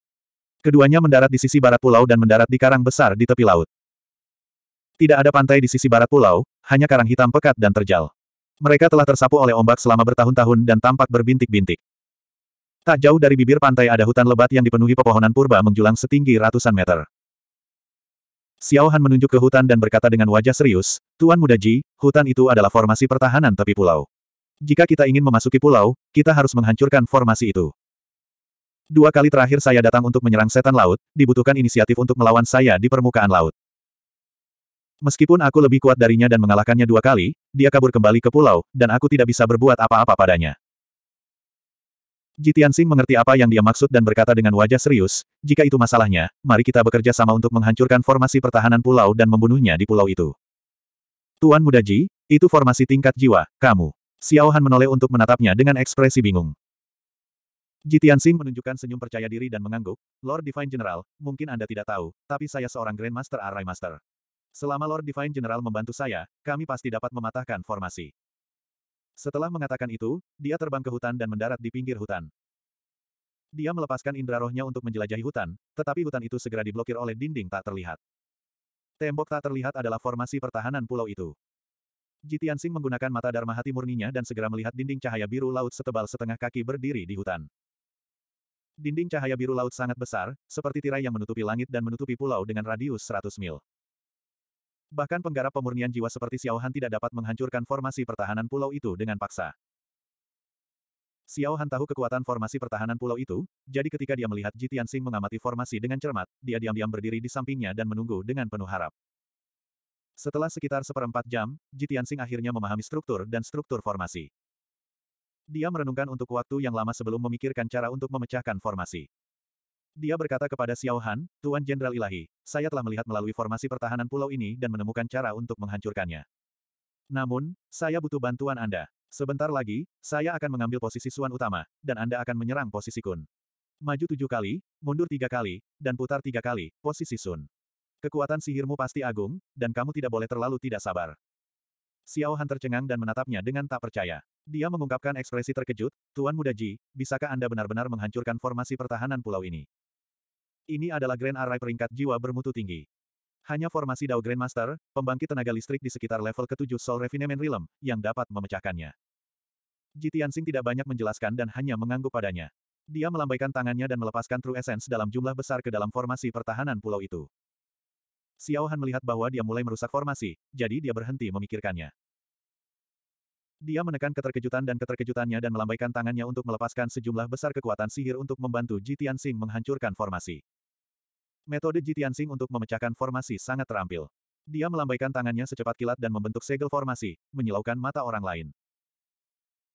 Keduanya mendarat di sisi barat pulau dan mendarat di karang besar di tepi laut. Tidak ada pantai di sisi barat pulau, hanya karang hitam pekat dan terjal. Mereka telah tersapu oleh ombak selama bertahun-tahun dan tampak berbintik-bintik. Tak jauh dari bibir pantai ada hutan lebat yang dipenuhi pepohonan purba menjulang setinggi ratusan meter. Xiao Han menunjuk ke hutan dan berkata dengan wajah serius, Tuan Muda Ji, hutan itu adalah formasi pertahanan tepi pulau. Jika kita ingin memasuki pulau, kita harus menghancurkan formasi itu. Dua kali terakhir saya datang untuk menyerang setan laut, dibutuhkan inisiatif untuk melawan saya di permukaan laut. Meskipun aku lebih kuat darinya dan mengalahkannya dua kali, dia kabur kembali ke pulau, dan aku tidak bisa berbuat apa-apa padanya. Jitian Sing mengerti apa yang dia maksud dan berkata dengan wajah serius, jika itu masalahnya, mari kita bekerja sama untuk menghancurkan formasi pertahanan pulau dan membunuhnya di pulau itu. Tuan Muda Ji, itu formasi tingkat jiwa, kamu. Xiao Han menoleh untuk menatapnya dengan ekspresi bingung. Jitian Sing menunjukkan senyum percaya diri dan mengangguk, Lord Divine General, mungkin Anda tidak tahu, tapi saya seorang Grandmaster Array Master. Selama Lord Divine General membantu saya, kami pasti dapat mematahkan formasi. Setelah mengatakan itu, dia terbang ke hutan dan mendarat di pinggir hutan. Dia melepaskan indra rohnya untuk menjelajahi hutan, tetapi hutan itu segera diblokir oleh dinding tak terlihat. Tembok tak terlihat adalah formasi pertahanan pulau itu. Jitian Sing menggunakan mata Dharma hati murninya dan segera melihat dinding cahaya biru laut setebal setengah kaki berdiri di hutan. Dinding cahaya biru laut sangat besar, seperti tirai yang menutupi langit dan menutupi pulau dengan radius 100 mil. Bahkan penggarap pemurnian jiwa seperti Xiao Han tidak dapat menghancurkan formasi pertahanan pulau itu dengan paksa. Xiao Han tahu kekuatan formasi pertahanan pulau itu, jadi ketika dia melihat Ji Tianxing mengamati formasi dengan cermat, dia diam-diam berdiri di sampingnya dan menunggu dengan penuh harap. Setelah sekitar seperempat jam, Ji Tianxing akhirnya memahami struktur dan struktur formasi. Dia merenungkan untuk waktu yang lama sebelum memikirkan cara untuk memecahkan formasi. Dia berkata kepada Xiao Han, Tuan Jenderal Ilahi, saya telah melihat melalui formasi pertahanan pulau ini dan menemukan cara untuk menghancurkannya. Namun, saya butuh bantuan Anda. Sebentar lagi, saya akan mengambil posisi Suan utama, dan Anda akan menyerang posisi Kun. Maju tujuh kali, mundur tiga kali, dan putar tiga kali, posisi Sun. Kekuatan sihirmu pasti agung, dan kamu tidak boleh terlalu tidak sabar. Xiao Han tercengang dan menatapnya dengan tak percaya. Dia mengungkapkan ekspresi terkejut, Tuan Muda Ji, bisakah Anda benar-benar menghancurkan formasi pertahanan pulau ini? Ini adalah Grand Array peringkat jiwa bermutu tinggi. Hanya formasi Dao Grandmaster, pembangkit tenaga listrik di sekitar level ke-7 Soul Refinement Realm, yang dapat memecahkannya. Jitiansing tidak banyak menjelaskan dan hanya mengangguk padanya. Dia melambaikan tangannya dan melepaskan True Essence dalam jumlah besar ke dalam formasi pertahanan pulau itu. Xiao Han melihat bahwa dia mulai merusak formasi, jadi dia berhenti memikirkannya. Dia menekan keterkejutan dan keterkejutannya dan melambaikan tangannya untuk melepaskan sejumlah besar kekuatan sihir untuk membantu Jitian Sing menghancurkan formasi. Metode Jitian Sing untuk memecahkan formasi sangat terampil. Dia melambaikan tangannya secepat kilat dan membentuk segel formasi, menyilaukan mata orang lain.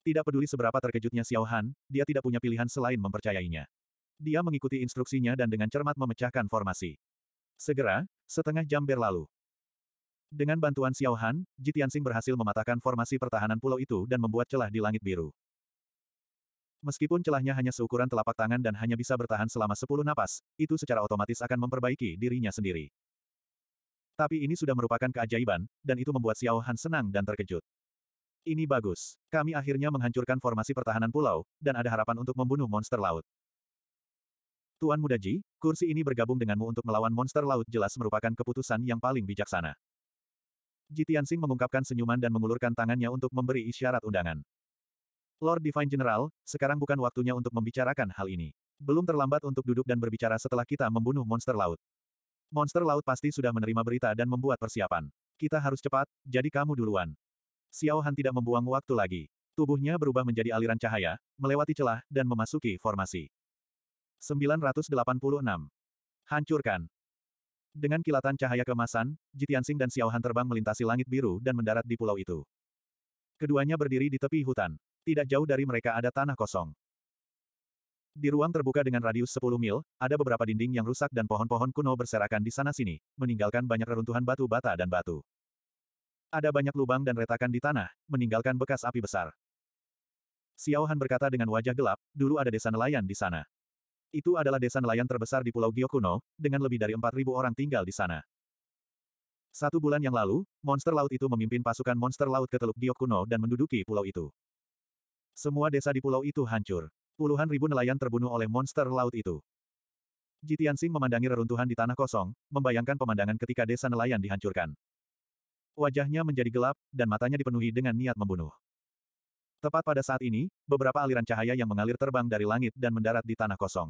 Tidak peduli seberapa terkejutnya Xiao Han, dia tidak punya pilihan selain mempercayainya. Dia mengikuti instruksinya dan dengan cermat memecahkan formasi. Segera, setengah jam berlalu. Dengan bantuan Xiao Han, Jitiansing berhasil mematahkan formasi pertahanan pulau itu dan membuat celah di langit biru. Meskipun celahnya hanya seukuran telapak tangan dan hanya bisa bertahan selama 10 napas, itu secara otomatis akan memperbaiki dirinya sendiri. Tapi ini sudah merupakan keajaiban, dan itu membuat Xiao Han senang dan terkejut. Ini bagus. Kami akhirnya menghancurkan formasi pertahanan pulau, dan ada harapan untuk membunuh monster laut. Tuan muda Ji, kursi ini bergabung denganmu untuk melawan monster laut jelas merupakan keputusan yang paling bijaksana. Ji Tianxing mengungkapkan senyuman dan mengulurkan tangannya untuk memberi isyarat undangan. Lord Divine General, sekarang bukan waktunya untuk membicarakan hal ini. Belum terlambat untuk duduk dan berbicara setelah kita membunuh monster laut. Monster laut pasti sudah menerima berita dan membuat persiapan. Kita harus cepat, jadi kamu duluan. Xiao Han tidak membuang waktu lagi. Tubuhnya berubah menjadi aliran cahaya, melewati celah, dan memasuki formasi. 986. Hancurkan. Dengan kilatan cahaya kemasan, Jitiansing dan Xiao Han terbang melintasi langit biru dan mendarat di pulau itu. Keduanya berdiri di tepi hutan. Tidak jauh dari mereka ada tanah kosong. Di ruang terbuka dengan radius 10 mil, ada beberapa dinding yang rusak dan pohon-pohon kuno berserakan di sana-sini, meninggalkan banyak reruntuhan batu bata dan batu. Ada banyak lubang dan retakan di tanah, meninggalkan bekas api besar. Xiao Han berkata dengan wajah gelap, dulu ada desa nelayan di sana. Itu adalah desa nelayan terbesar di Pulau Gyokuno, dengan lebih dari 4.000 orang tinggal di sana. Satu bulan yang lalu, monster laut itu memimpin pasukan monster laut ke Teluk Gyokuno dan menduduki pulau itu. Semua desa di pulau itu hancur. Puluhan ribu nelayan terbunuh oleh monster laut itu. Jitian Sing memandangi reruntuhan di tanah kosong, membayangkan pemandangan ketika desa nelayan dihancurkan. Wajahnya menjadi gelap, dan matanya dipenuhi dengan niat membunuh. Tepat pada saat ini, beberapa aliran cahaya yang mengalir terbang dari langit dan mendarat di tanah kosong.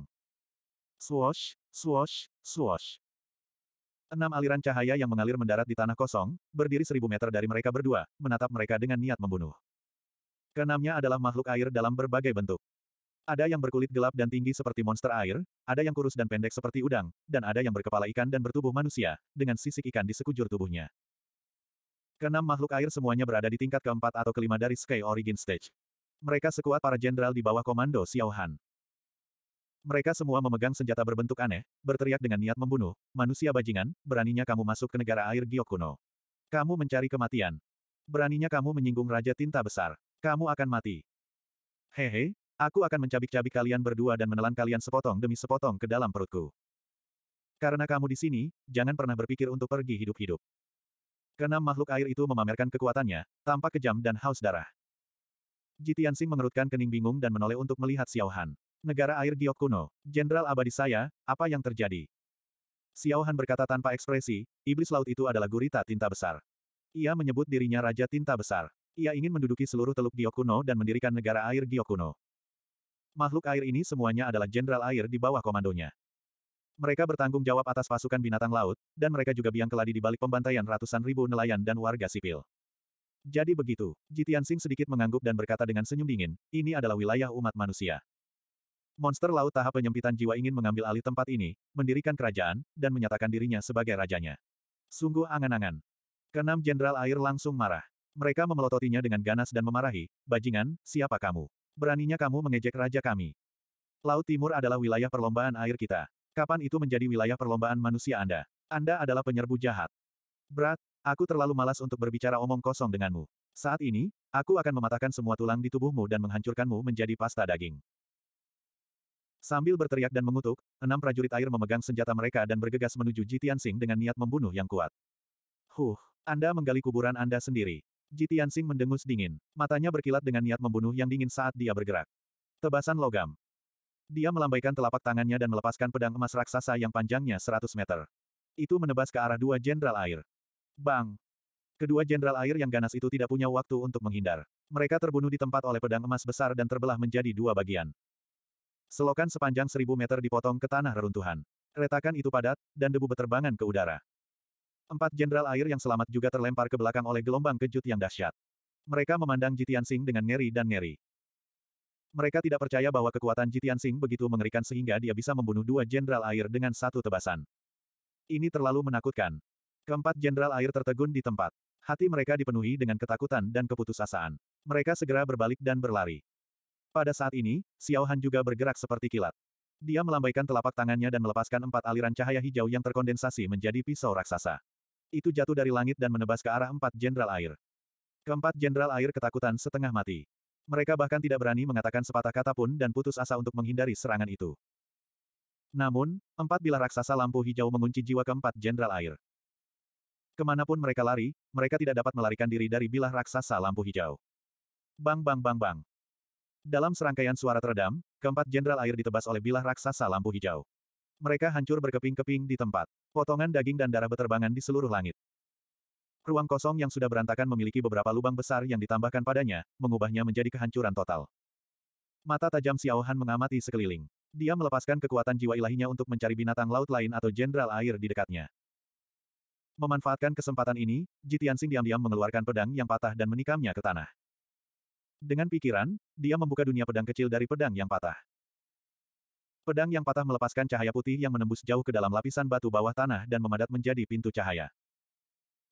Swosh, swosh, swosh. Enam aliran cahaya yang mengalir mendarat di tanah kosong, berdiri seribu meter dari mereka berdua, menatap mereka dengan niat membunuh. Keenamnya adalah makhluk air dalam berbagai bentuk. Ada yang berkulit gelap dan tinggi seperti monster air, ada yang kurus dan pendek seperti udang, dan ada yang berkepala ikan dan bertubuh manusia, dengan sisik ikan di sekujur tubuhnya. Keenam makhluk air semuanya berada di tingkat keempat atau kelima dari Sky Origin Stage. Mereka sekuat para jenderal di bawah komando Xiao Han. Mereka semua memegang senjata berbentuk aneh, berteriak dengan niat membunuh, manusia bajingan, beraninya kamu masuk ke negara air Giokuno? Kamu mencari kematian. Beraninya kamu menyinggung Raja Tinta Besar. Kamu akan mati. Hehe, aku akan mencabik-cabik kalian berdua dan menelan kalian sepotong demi sepotong ke dalam perutku. Karena kamu di sini, jangan pernah berpikir untuk pergi hidup-hidup. Keenam makhluk air itu memamerkan kekuatannya, tampak kejam dan haus darah. Jitian Sing mengerutkan kening bingung dan menoleh untuk melihat Xiao Han. Negara air giok kuno, Jenderal abadi saya, apa yang terjadi? Xiao Han berkata tanpa ekspresi, iblis laut itu adalah gurita tinta besar. Ia menyebut dirinya Raja Tinta Besar. Ia ingin menduduki seluruh teluk giok kuno dan mendirikan negara air giok kuno. Makhluk air ini semuanya adalah jenderal air di bawah komandonya. Mereka bertanggung jawab atas pasukan binatang laut, dan mereka juga biang keladi di balik pembantaian ratusan ribu nelayan dan warga sipil. Jadi begitu, Jitian Sing sedikit mengangguk dan berkata dengan senyum dingin, ini adalah wilayah umat manusia. Monster laut tahap penyempitan jiwa ingin mengambil alih tempat ini, mendirikan kerajaan, dan menyatakan dirinya sebagai rajanya. Sungguh angan-angan. Kenam Jenderal Air langsung marah. Mereka memelototinya dengan ganas dan memarahi, bajingan, siapa kamu? Beraninya kamu mengejek raja kami. Laut Timur adalah wilayah perlombaan air kita. Kapan itu menjadi wilayah perlombaan manusia Anda? Anda adalah penyerbu jahat. Berat, aku terlalu malas untuk berbicara omong kosong denganmu. Saat ini, aku akan mematahkan semua tulang di tubuhmu dan menghancurkanmu menjadi pasta daging. Sambil berteriak dan mengutuk, enam prajurit air memegang senjata mereka dan bergegas menuju Jitian Sing dengan niat membunuh yang kuat. Huh, Anda menggali kuburan Anda sendiri. Jitian Sing mendengus dingin. Matanya berkilat dengan niat membunuh yang dingin saat dia bergerak. Tebasan logam. Dia melambaikan telapak tangannya dan melepaskan pedang emas raksasa yang panjangnya 100 meter. Itu menebas ke arah dua jenderal air. Bang! Kedua jenderal air yang ganas itu tidak punya waktu untuk menghindar. Mereka terbunuh di tempat oleh pedang emas besar dan terbelah menjadi dua bagian. Selokan sepanjang seribu meter dipotong ke tanah reruntuhan. Retakan itu padat, dan debu beterbangan ke udara. Empat jenderal air yang selamat juga terlempar ke belakang oleh gelombang kejut yang dahsyat. Mereka memandang Jitian Sing dengan ngeri dan ngeri. Mereka tidak percaya bahwa kekuatan Jitian Sing begitu mengerikan sehingga dia bisa membunuh dua jenderal air dengan satu tebasan. Ini terlalu menakutkan. Keempat jenderal air tertegun di tempat. Hati mereka dipenuhi dengan ketakutan dan keputusasaan. Mereka segera berbalik dan berlari. Pada saat ini, Xiao Han juga bergerak seperti kilat. Dia melambaikan telapak tangannya dan melepaskan empat aliran cahaya hijau yang terkondensasi menjadi pisau raksasa. Itu jatuh dari langit dan menebas ke arah empat jenderal air. Keempat jenderal air ketakutan setengah mati. Mereka bahkan tidak berani mengatakan sepatah kata pun dan putus asa untuk menghindari serangan itu. Namun, empat bilah raksasa lampu hijau mengunci jiwa keempat Jenderal Air. Kemanapun mereka lari, mereka tidak dapat melarikan diri dari bilah raksasa lampu hijau. Bang bang bang bang. Dalam serangkaian suara teredam, keempat Jenderal Air ditebas oleh bilah raksasa lampu hijau. Mereka hancur berkeping-keping di tempat. Potongan daging dan darah beterbangan di seluruh langit. Ruang kosong yang sudah berantakan memiliki beberapa lubang besar yang ditambahkan padanya, mengubahnya menjadi kehancuran total. Mata tajam Xiao Han mengamati sekeliling. Dia melepaskan kekuatan jiwa ilahinya untuk mencari binatang laut lain atau jenderal air di dekatnya. Memanfaatkan kesempatan ini, Jitiansing diam-diam mengeluarkan pedang yang patah dan menikamnya ke tanah. Dengan pikiran, dia membuka dunia pedang kecil dari pedang yang patah. Pedang yang patah melepaskan cahaya putih yang menembus jauh ke dalam lapisan batu bawah tanah dan memadat menjadi pintu cahaya.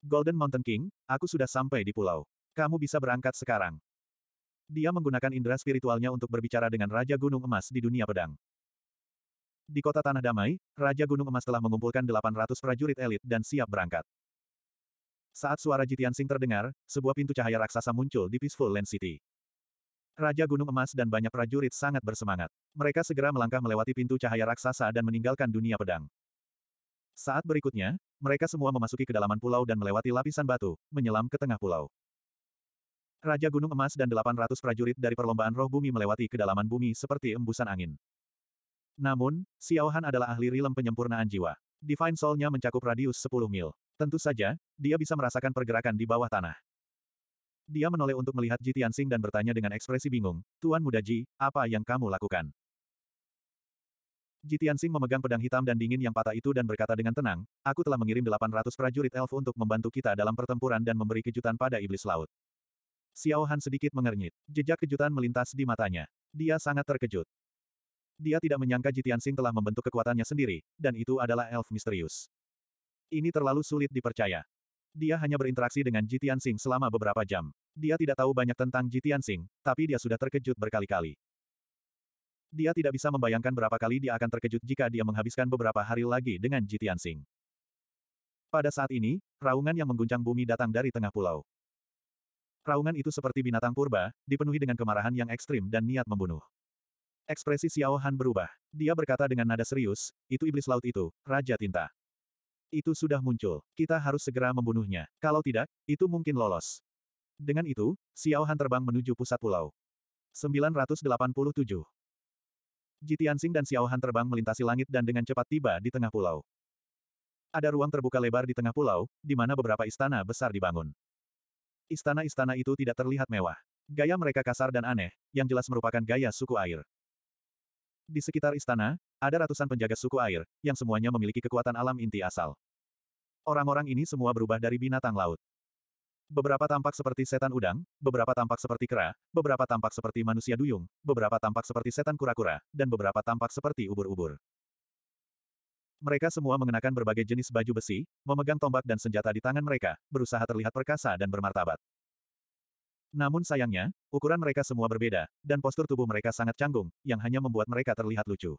Golden Mountain King, aku sudah sampai di pulau. Kamu bisa berangkat sekarang. Dia menggunakan indera spiritualnya untuk berbicara dengan Raja Gunung Emas di dunia pedang. Di kota Tanah Damai, Raja Gunung Emas telah mengumpulkan 800 prajurit elit dan siap berangkat. Saat suara Jitian Sing terdengar, sebuah pintu cahaya raksasa muncul di Peaceful Land City. Raja Gunung Emas dan banyak prajurit sangat bersemangat. Mereka segera melangkah melewati pintu cahaya raksasa dan meninggalkan dunia pedang. Saat berikutnya, mereka semua memasuki kedalaman pulau dan melewati lapisan batu, menyelam ke tengah pulau. Raja Gunung Emas dan 800 prajurit dari perlombaan roh bumi melewati kedalaman bumi seperti embusan angin. Namun, Xiao Han adalah ahli rilem penyempurnaan jiwa. Divine Soul-nya mencakup radius 10 mil. Tentu saja, dia bisa merasakan pergerakan di bawah tanah. Dia menoleh untuk melihat Ji Tianxing dan bertanya dengan ekspresi bingung, Tuan Muda Ji, apa yang kamu lakukan? Jitiansing memegang pedang hitam dan dingin yang patah itu dan berkata dengan tenang, aku telah mengirim 800 prajurit elf untuk membantu kita dalam pertempuran dan memberi kejutan pada iblis laut. Xiao Han sedikit mengernyit. Jejak kejutan melintas di matanya. Dia sangat terkejut. Dia tidak menyangka Jitiansing telah membentuk kekuatannya sendiri, dan itu adalah elf misterius. Ini terlalu sulit dipercaya. Dia hanya berinteraksi dengan Jitiansing selama beberapa jam. Dia tidak tahu banyak tentang Jitiansing, tapi dia sudah terkejut berkali-kali. Dia tidak bisa membayangkan berapa kali dia akan terkejut jika dia menghabiskan beberapa hari lagi dengan Jitian Sing. Pada saat ini, raungan yang mengguncang bumi datang dari tengah pulau. Raungan itu seperti binatang purba, dipenuhi dengan kemarahan yang ekstrim dan niat membunuh. Ekspresi Xiao Han berubah. Dia berkata dengan nada serius, itu iblis laut itu, Raja Tinta. Itu sudah muncul. Kita harus segera membunuhnya. Kalau tidak, itu mungkin lolos. Dengan itu, Xiao Han terbang menuju pusat pulau. 987. Ji Tianxing dan Xiao Han terbang melintasi langit dan dengan cepat tiba di tengah pulau. Ada ruang terbuka lebar di tengah pulau, di mana beberapa istana besar dibangun. Istana-istana itu tidak terlihat mewah. Gaya mereka kasar dan aneh, yang jelas merupakan gaya suku air. Di sekitar istana, ada ratusan penjaga suku air, yang semuanya memiliki kekuatan alam inti asal. Orang-orang ini semua berubah dari binatang laut. Beberapa tampak seperti setan udang, beberapa tampak seperti kera, beberapa tampak seperti manusia duyung, beberapa tampak seperti setan kura-kura, dan beberapa tampak seperti ubur-ubur. Mereka semua mengenakan berbagai jenis baju besi, memegang tombak dan senjata di tangan mereka, berusaha terlihat perkasa dan bermartabat. Namun sayangnya, ukuran mereka semua berbeda, dan postur tubuh mereka sangat canggung, yang hanya membuat mereka terlihat lucu.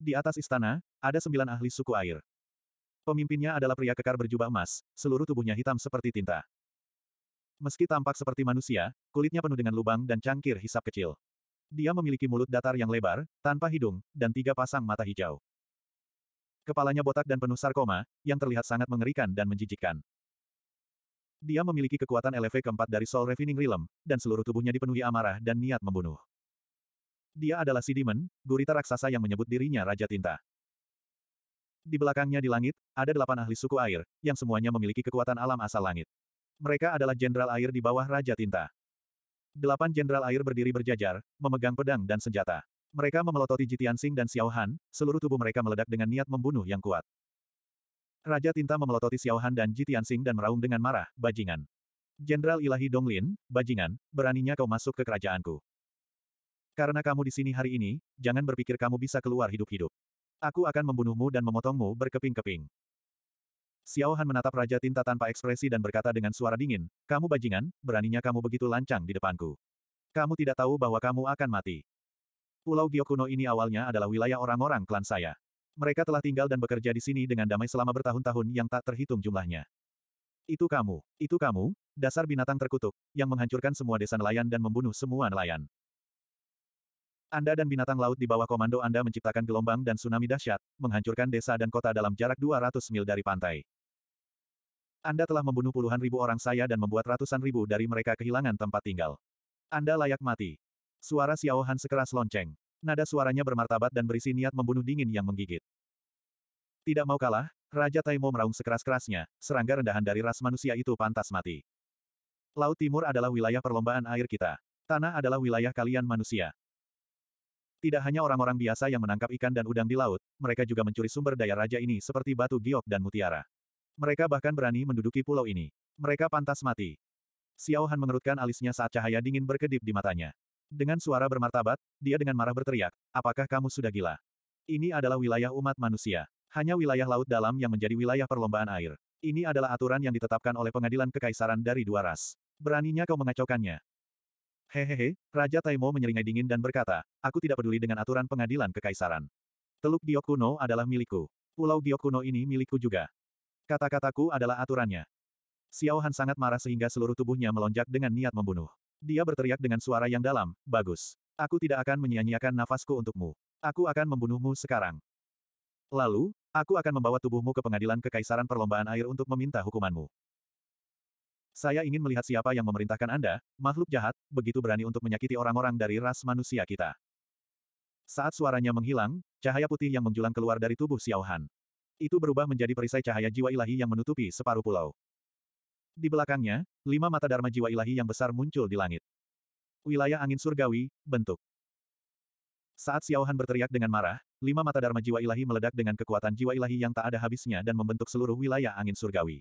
Di atas istana, ada sembilan ahli suku air. Pemimpinnya adalah pria kekar berjubah emas, seluruh tubuhnya hitam seperti tinta. Meski tampak seperti manusia, kulitnya penuh dengan lubang dan cangkir hisap kecil. Dia memiliki mulut datar yang lebar, tanpa hidung, dan tiga pasang mata hijau. Kepalanya botak dan penuh sarkoma, yang terlihat sangat mengerikan dan menjijikkan. Dia memiliki kekuatan LV keempat dari Soul Refining Realm, dan seluruh tubuhnya dipenuhi amarah dan niat membunuh. Dia adalah Si gurita raksasa yang menyebut dirinya Raja Tinta. Di belakangnya di langit, ada delapan ahli suku air, yang semuanya memiliki kekuatan alam asal langit. Mereka adalah jenderal air di bawah Raja Tinta. Delapan jenderal air berdiri berjajar, memegang pedang dan senjata. Mereka memelototi Jitian Sing dan Xiao Han, seluruh tubuh mereka meledak dengan niat membunuh yang kuat. Raja Tinta memelototi Xiao Han dan Jitian Sing dan meraung dengan marah, bajingan. Jenderal Ilahi Donglin, bajingan, beraninya kau masuk ke kerajaanku. Karena kamu di sini hari ini, jangan berpikir kamu bisa keluar hidup-hidup. Aku akan membunuhmu dan memotongmu berkeping-keping. Xiao Han menatap Raja Tinta tanpa ekspresi dan berkata dengan suara dingin, Kamu bajingan, beraninya kamu begitu lancang di depanku. Kamu tidak tahu bahwa kamu akan mati. Pulau Gyokuno ini awalnya adalah wilayah orang-orang klan saya. Mereka telah tinggal dan bekerja di sini dengan damai selama bertahun-tahun yang tak terhitung jumlahnya. Itu kamu, itu kamu, dasar binatang terkutuk, yang menghancurkan semua desa nelayan dan membunuh semua nelayan. Anda dan binatang laut di bawah komando Anda menciptakan gelombang dan tsunami dahsyat, menghancurkan desa dan kota dalam jarak 200 mil dari pantai. Anda telah membunuh puluhan ribu orang saya dan membuat ratusan ribu dari mereka kehilangan tempat tinggal. Anda layak mati. Suara Xiao Han sekeras lonceng. Nada suaranya bermartabat dan berisi niat membunuh dingin yang menggigit. Tidak mau kalah, Raja Taimo meraung sekeras-kerasnya, serangga rendahan dari ras manusia itu pantas mati. Laut Timur adalah wilayah perlombaan air kita. Tanah adalah wilayah kalian manusia. Tidak hanya orang-orang biasa yang menangkap ikan dan udang di laut, mereka juga mencuri sumber daya raja ini seperti batu giok dan mutiara. Mereka bahkan berani menduduki pulau ini. Mereka pantas mati. Xiao Han mengerutkan alisnya saat cahaya dingin berkedip di matanya. Dengan suara bermartabat, dia dengan marah berteriak, apakah kamu sudah gila? Ini adalah wilayah umat manusia. Hanya wilayah laut dalam yang menjadi wilayah perlombaan air. Ini adalah aturan yang ditetapkan oleh pengadilan kekaisaran dari dua ras. Beraninya kau mengacaukannya. Hehehe, Raja Taimo menyeringai dingin dan berkata, aku tidak peduli dengan aturan pengadilan kekaisaran. Teluk Giok kuno adalah milikku. Pulau Giok kuno ini milikku juga. Kata-kataku adalah aturannya. Xiao Han sangat marah sehingga seluruh tubuhnya melonjak dengan niat membunuh. Dia berteriak dengan suara yang dalam, bagus. Aku tidak akan menyia-nyiakan nafasku untukmu. Aku akan membunuhmu sekarang. Lalu, aku akan membawa tubuhmu ke pengadilan Kekaisaran Perlombaan Air untuk meminta hukumanmu. Saya ingin melihat siapa yang memerintahkan Anda, makhluk jahat, begitu berani untuk menyakiti orang-orang dari ras manusia kita. Saat suaranya menghilang, cahaya putih yang menjulang keluar dari tubuh Xiao Han. Itu berubah menjadi perisai cahaya jiwa ilahi yang menutupi separuh pulau. Di belakangnya, lima mata dharma jiwa ilahi yang besar muncul di langit. Wilayah angin surgawi, bentuk. Saat Xiao Han berteriak dengan marah, lima mata dharma jiwa ilahi meledak dengan kekuatan jiwa ilahi yang tak ada habisnya dan membentuk seluruh wilayah angin surgawi.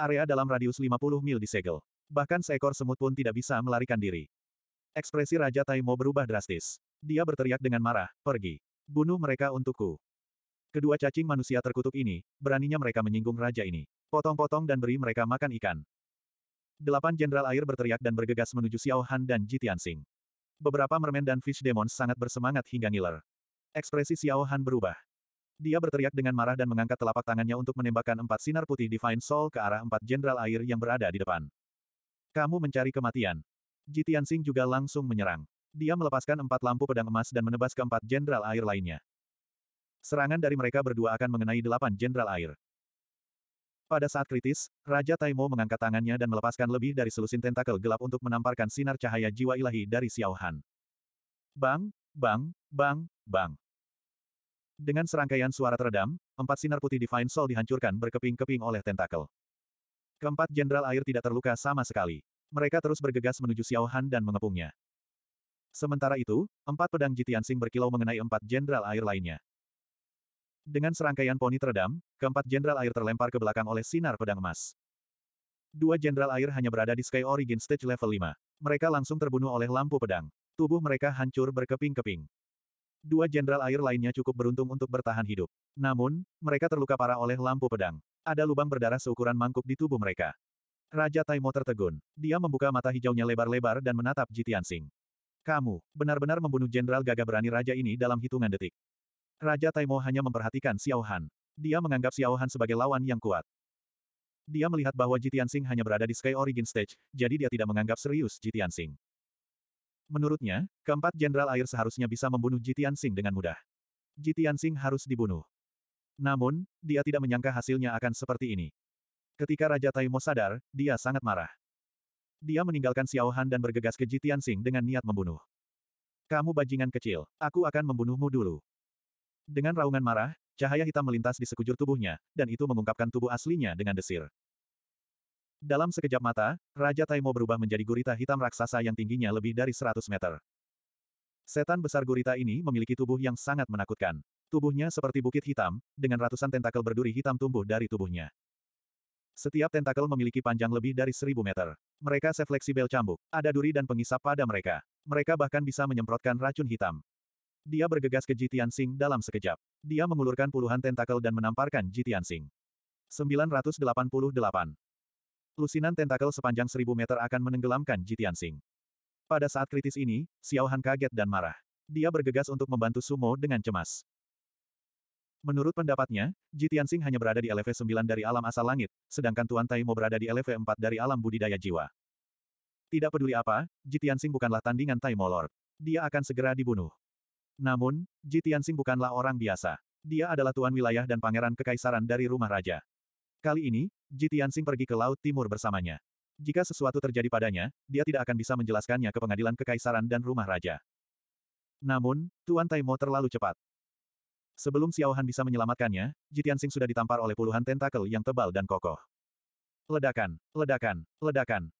Area dalam radius 50 mil disegel. Bahkan seekor semut pun tidak bisa melarikan diri. Ekspresi Raja Taimo berubah drastis. Dia berteriak dengan marah, pergi. Bunuh mereka untukku. Kedua cacing manusia terkutuk ini, beraninya mereka menyinggung raja ini. Potong-potong dan beri mereka makan ikan. Delapan jenderal air berteriak dan bergegas menuju Xiao Han dan Ji Tianxing. Beberapa mermen dan fish demons sangat bersemangat hingga ngiler. Ekspresi Xiao Han berubah. Dia berteriak dengan marah dan mengangkat telapak tangannya untuk menembakkan empat sinar putih Divine Soul ke arah empat jenderal air yang berada di depan. Kamu mencari kematian. Jitian Singh juga langsung menyerang. Dia melepaskan empat lampu pedang emas dan menebas keempat jenderal air lainnya. Serangan dari mereka berdua akan mengenai delapan jenderal air. Pada saat kritis, Raja Taimo mengangkat tangannya dan melepaskan lebih dari selusin tentakel gelap untuk menamparkan sinar cahaya jiwa ilahi dari Xiao Han. Bang, bang, bang, bang. Dengan serangkaian suara teredam, empat sinar putih Divine Soul dihancurkan berkeping-keping oleh tentakel. Keempat jenderal air tidak terluka sama sekali. Mereka terus bergegas menuju Xiao Han dan mengepungnya. Sementara itu, empat pedang Jitian Sing berkilau mengenai empat jenderal air lainnya. Dengan serangkaian poni teredam, keempat jenderal air terlempar ke belakang oleh sinar pedang emas. Dua jenderal air hanya berada di Sky Origin Stage level 5. Mereka langsung terbunuh oleh lampu pedang. Tubuh mereka hancur berkeping-keping. Dua jenderal air lainnya cukup beruntung untuk bertahan hidup. Namun, mereka terluka parah oleh lampu pedang. Ada lubang berdarah seukuran mangkuk di tubuh mereka. Raja Taimo tertegun. Dia membuka mata hijaunya lebar-lebar dan menatap Jitian Sing. Kamu, benar-benar membunuh jenderal gagah berani raja ini dalam hitungan detik. Raja Taimo hanya memperhatikan Xiao Han. Dia menganggap Xiao Han sebagai lawan yang kuat. Dia melihat bahwa Jitian Sing hanya berada di Sky Origin Stage, jadi dia tidak menganggap serius Jitian Sing. Menurutnya, keempat jenderal air seharusnya bisa membunuh Jitian Sing dengan mudah. Jitian Sing harus dibunuh. Namun, dia tidak menyangka hasilnya akan seperti ini. Ketika Raja Tai Taimo sadar, dia sangat marah. Dia meninggalkan Xiao Han dan bergegas ke Jitian Sing dengan niat membunuh. Kamu bajingan kecil, aku akan membunuhmu dulu. Dengan raungan marah, cahaya hitam melintas di sekujur tubuhnya, dan itu mengungkapkan tubuh aslinya dengan desir. Dalam sekejap mata, Raja Taimo berubah menjadi gurita hitam raksasa yang tingginya lebih dari 100 meter. Setan besar gurita ini memiliki tubuh yang sangat menakutkan. Tubuhnya seperti bukit hitam, dengan ratusan tentakel berduri hitam tumbuh dari tubuhnya. Setiap tentakel memiliki panjang lebih dari 1000 meter. Mereka sefleksibel cambuk, ada duri dan pengisap pada mereka. Mereka bahkan bisa menyemprotkan racun hitam. Dia bergegas ke Jitian Sing dalam sekejap. Dia mengulurkan puluhan tentakel dan menamparkan Jitian Sing. 988 lusinan tentakel sepanjang seribu meter akan menenggelamkan Jitian Sing. Pada saat kritis ini, Xiao Han kaget dan marah. Dia bergegas untuk membantu Sumo dengan cemas. Menurut pendapatnya, Jitian Sing hanya berada di LV9 dari alam asal langit, sedangkan Tuan Tai Mo berada di LV4 dari alam budidaya jiwa. Tidak peduli apa, Jitian Sing bukanlah tandingan Tai Lord. Dia akan segera dibunuh. Namun, Jitian Sing bukanlah orang biasa. Dia adalah tuan wilayah dan pangeran kekaisaran dari rumah raja. Kali ini, Ji Tianxing pergi ke Laut Timur bersamanya. Jika sesuatu terjadi padanya, dia tidak akan bisa menjelaskannya ke pengadilan kekaisaran dan rumah raja. Namun, Tuan Taimo terlalu cepat. Sebelum Xiaohan bisa menyelamatkannya, Ji Tianxing sudah ditampar oleh puluhan tentakel yang tebal dan kokoh. Ledakan, ledakan, ledakan.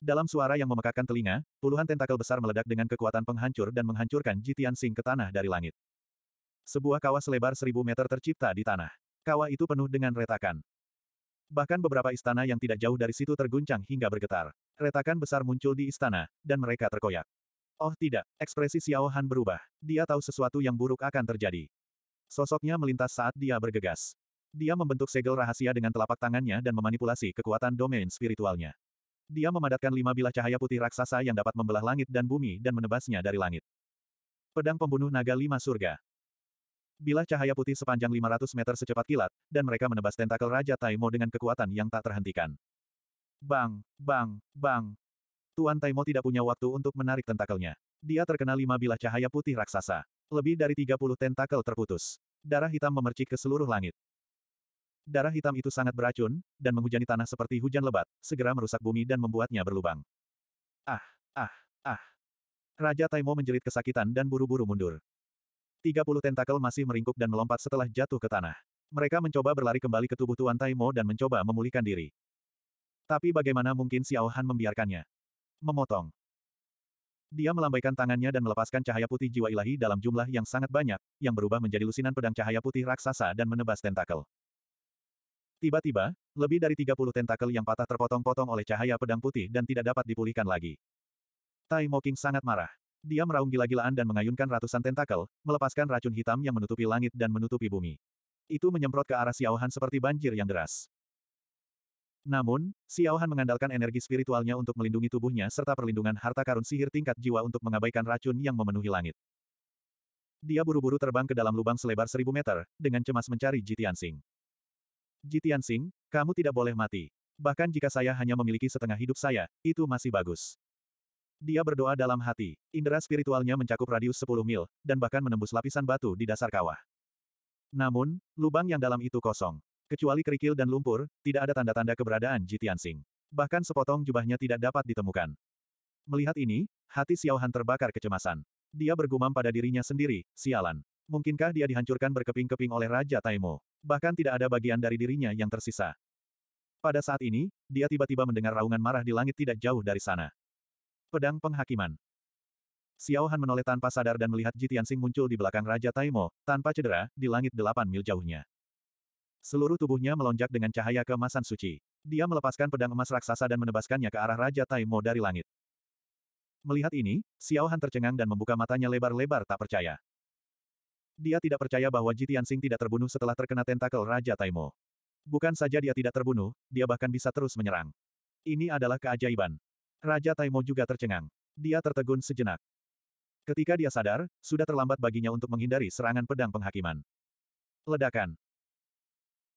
Dalam suara yang memekakkan telinga, puluhan tentakel besar meledak dengan kekuatan penghancur dan menghancurkan Ji Tianxing ke tanah dari langit. Sebuah kawah selebar seribu meter tercipta di tanah. Kawah itu penuh dengan retakan. Bahkan beberapa istana yang tidak jauh dari situ terguncang hingga bergetar. Retakan besar muncul di istana, dan mereka terkoyak. Oh tidak, ekspresi Xiao Han berubah. Dia tahu sesuatu yang buruk akan terjadi. Sosoknya melintas saat dia bergegas. Dia membentuk segel rahasia dengan telapak tangannya dan memanipulasi kekuatan domain spiritualnya. Dia memadatkan lima bilah cahaya putih raksasa yang dapat membelah langit dan bumi dan menebasnya dari langit. Pedang pembunuh naga lima surga. Bilah cahaya putih sepanjang 500 meter secepat kilat, dan mereka menebas tentakel Raja Taimo dengan kekuatan yang tak terhentikan. Bang, bang, bang. Tuan Taimo tidak punya waktu untuk menarik tentakelnya. Dia terkena lima bilah cahaya putih raksasa. Lebih dari 30 tentakel terputus. Darah hitam memercik ke seluruh langit. Darah hitam itu sangat beracun, dan menghujani tanah seperti hujan lebat, segera merusak bumi dan membuatnya berlubang. Ah, ah, ah. Raja Taimo menjerit kesakitan dan buru-buru mundur. 30 tentakel masih meringkuk dan melompat setelah jatuh ke tanah. Mereka mencoba berlari kembali ke tubuh Tuan Taimo dan mencoba memulihkan diri. Tapi bagaimana mungkin Xiao Han membiarkannya? Memotong. Dia melambaikan tangannya dan melepaskan cahaya putih jiwa ilahi dalam jumlah yang sangat banyak, yang berubah menjadi lusinan pedang cahaya putih raksasa dan menebas tentakel. Tiba-tiba, lebih dari 30 tentakel yang patah terpotong-potong oleh cahaya pedang putih dan tidak dapat dipulihkan lagi. Tai Mo King sangat marah. Dia meraung gila-gilaan dan mengayunkan ratusan tentakel, melepaskan racun hitam yang menutupi langit dan menutupi bumi. Itu menyemprot ke arah Xiaohan seperti banjir yang deras. Namun, Xiaohan mengandalkan energi spiritualnya untuk melindungi tubuhnya serta perlindungan harta karun sihir tingkat jiwa untuk mengabaikan racun yang memenuhi langit. Dia buru-buru terbang ke dalam lubang selebar seribu meter, dengan cemas mencari Jitian Sing. Jitian Sing, kamu tidak boleh mati. Bahkan jika saya hanya memiliki setengah hidup saya, itu masih bagus. Dia berdoa dalam hati. Indera spiritualnya mencakup radius 10 mil, dan bahkan menembus lapisan batu di dasar kawah. Namun, lubang yang dalam itu kosong. Kecuali kerikil dan lumpur, tidak ada tanda-tanda keberadaan Jitian Sing. Bahkan sepotong jubahnya tidak dapat ditemukan. Melihat ini, hati Xiao Han terbakar kecemasan. Dia bergumam pada dirinya sendiri, sialan. Mungkinkah dia dihancurkan berkeping-keping oleh Raja Taimo? Bahkan tidak ada bagian dari dirinya yang tersisa. Pada saat ini, dia tiba-tiba mendengar raungan marah di langit tidak jauh dari sana. Pedang Penghakiman. Xiao Han menoleh tanpa sadar dan melihat Jitian Sing muncul di belakang Raja Taimo, tanpa cedera, di langit delapan mil jauhnya. Seluruh tubuhnya melonjak dengan cahaya kemasan suci. Dia melepaskan pedang emas raksasa dan menebaskannya ke arah Raja Taimo dari langit. Melihat ini, Xiao Han tercengang dan membuka matanya lebar-lebar tak percaya. Dia tidak percaya bahwa Jitian Sing tidak terbunuh setelah terkena tentakel Raja Taimo. Bukan saja dia tidak terbunuh, dia bahkan bisa terus menyerang. Ini adalah keajaiban. Raja Taimo juga tercengang. Dia tertegun sejenak. Ketika dia sadar, sudah terlambat baginya untuk menghindari serangan pedang penghakiman. Ledakan.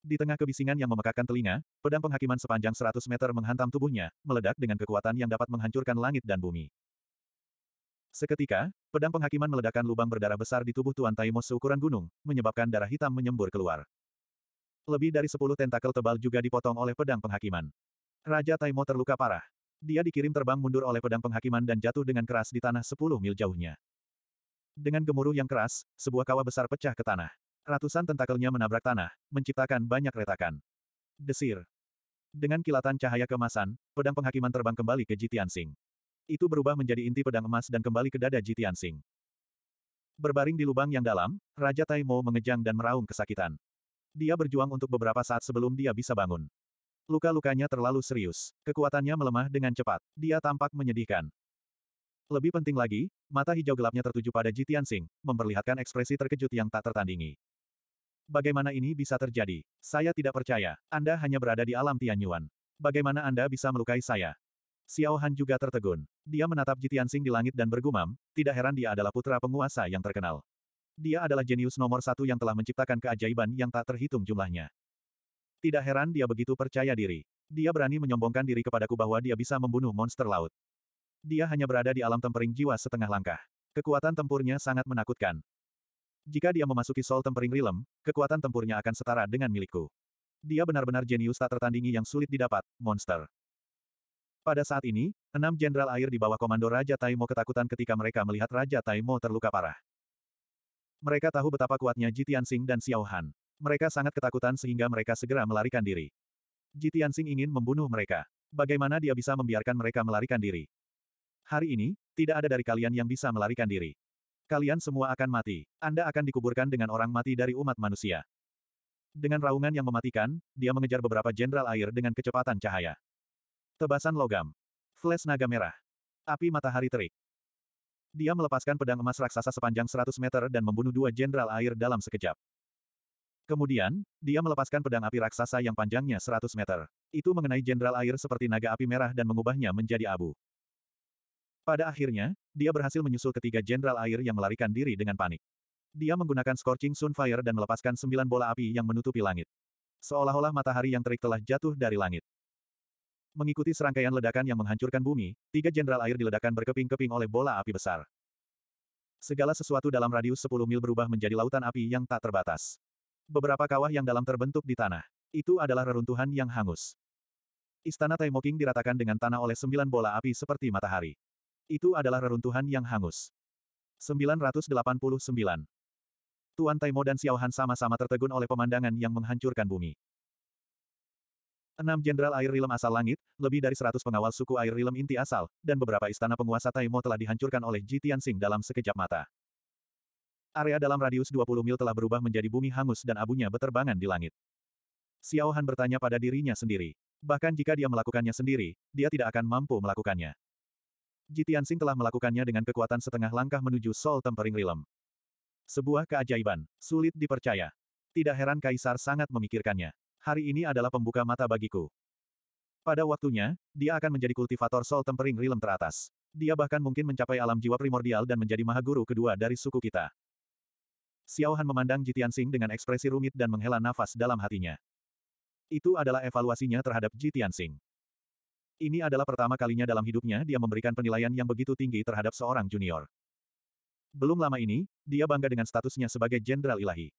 Di tengah kebisingan yang memekakkan telinga, pedang penghakiman sepanjang 100 meter menghantam tubuhnya, meledak dengan kekuatan yang dapat menghancurkan langit dan bumi. Seketika, pedang penghakiman meledakkan lubang berdarah besar di tubuh Tuan Taimo seukuran gunung, menyebabkan darah hitam menyembur keluar. Lebih dari 10 tentakel tebal juga dipotong oleh pedang penghakiman. Raja Taimo terluka parah. Dia dikirim terbang mundur oleh pedang penghakiman dan jatuh dengan keras di tanah sepuluh mil jauhnya. Dengan gemuruh yang keras, sebuah kawah besar pecah ke tanah. Ratusan tentakelnya menabrak tanah, menciptakan banyak retakan. Desir. Dengan kilatan cahaya kemasan, pedang penghakiman terbang kembali ke Jitian Sing. Itu berubah menjadi inti pedang emas dan kembali ke dada Jitian Sing. Berbaring di lubang yang dalam, Raja Taimo mengejang dan meraung kesakitan. Dia berjuang untuk beberapa saat sebelum dia bisa bangun. Luka-lukanya terlalu serius. Kekuatannya melemah dengan cepat. Dia tampak menyedihkan. Lebih penting lagi, mata hijau gelapnya tertuju pada Ji Tianxing, memperlihatkan ekspresi terkejut yang tak tertandingi. Bagaimana ini bisa terjadi? Saya tidak percaya. Anda hanya berada di alam Tianyuan. Bagaimana Anda bisa melukai saya? Xiao Han juga tertegun. Dia menatap Ji Tianxing di langit dan bergumam, tidak heran dia adalah putra penguasa yang terkenal. Dia adalah jenius nomor satu yang telah menciptakan keajaiban yang tak terhitung jumlahnya. Tidak heran dia begitu percaya diri. Dia berani menyombongkan diri kepadaku bahwa dia bisa membunuh monster laut. Dia hanya berada di alam tempering jiwa setengah langkah. Kekuatan tempurnya sangat menakutkan. Jika dia memasuki sol Tempering Realm, kekuatan tempurnya akan setara dengan milikku. Dia benar-benar jenius tak tertandingi yang sulit didapat, monster. Pada saat ini, enam jenderal air di bawah komando Raja Taimo ketakutan ketika mereka melihat Raja Taimo terluka parah. Mereka tahu betapa kuatnya Jitian Sing dan Xiao Han. Mereka sangat ketakutan sehingga mereka segera melarikan diri. Ji Tianxing ingin membunuh mereka. Bagaimana dia bisa membiarkan mereka melarikan diri? Hari ini, tidak ada dari kalian yang bisa melarikan diri. Kalian semua akan mati. Anda akan dikuburkan dengan orang mati dari umat manusia. Dengan raungan yang mematikan, dia mengejar beberapa jenderal air dengan kecepatan cahaya. Tebasan logam. Flash naga merah. Api matahari terik. Dia melepaskan pedang emas raksasa sepanjang 100 meter dan membunuh dua jenderal air dalam sekejap. Kemudian, dia melepaskan pedang api raksasa yang panjangnya 100 meter. Itu mengenai jenderal air seperti naga api merah dan mengubahnya menjadi abu. Pada akhirnya, dia berhasil menyusul ketiga jenderal air yang melarikan diri dengan panik. Dia menggunakan Scorching Sunfire dan melepaskan sembilan bola api yang menutupi langit. Seolah-olah matahari yang terik telah jatuh dari langit. Mengikuti serangkaian ledakan yang menghancurkan bumi, tiga jenderal air diledakkan berkeping-keping oleh bola api besar. Segala sesuatu dalam radius 10 mil berubah menjadi lautan api yang tak terbatas. Beberapa kawah yang dalam terbentuk di tanah. Itu adalah reruntuhan yang hangus. Istana Taimoking diratakan dengan tanah oleh sembilan bola api seperti matahari. Itu adalah reruntuhan yang hangus. 989. Tuan Taimo dan Xiao Han sama-sama tertegun oleh pemandangan yang menghancurkan bumi. Enam jenderal air rilem asal langit, lebih dari seratus pengawal suku air rilem inti asal, dan beberapa istana penguasa Taimo telah dihancurkan oleh Ji Tianxing dalam sekejap mata. Area dalam radius 20 mil telah berubah menjadi bumi hangus dan abunya beterbangan di langit. Xiao Han bertanya pada dirinya sendiri. Bahkan jika dia melakukannya sendiri, dia tidak akan mampu melakukannya. Jitian Sing telah melakukannya dengan kekuatan setengah langkah menuju Sol Tempering Rilem. Sebuah keajaiban, sulit dipercaya. Tidak heran Kaisar sangat memikirkannya. Hari ini adalah pembuka mata bagiku. Pada waktunya, dia akan menjadi kultivator Sol Tempering Rilem teratas. Dia bahkan mungkin mencapai alam jiwa primordial dan menjadi mahaguru kedua dari suku kita. Xiao Han memandang Jitian Xing dengan ekspresi rumit dan menghela nafas dalam hatinya. Itu adalah evaluasinya terhadap Jitian Xing. Ini adalah pertama kalinya dalam hidupnya dia memberikan penilaian yang begitu tinggi terhadap seorang junior. Belum lama ini, dia bangga dengan statusnya sebagai jenderal ilahi.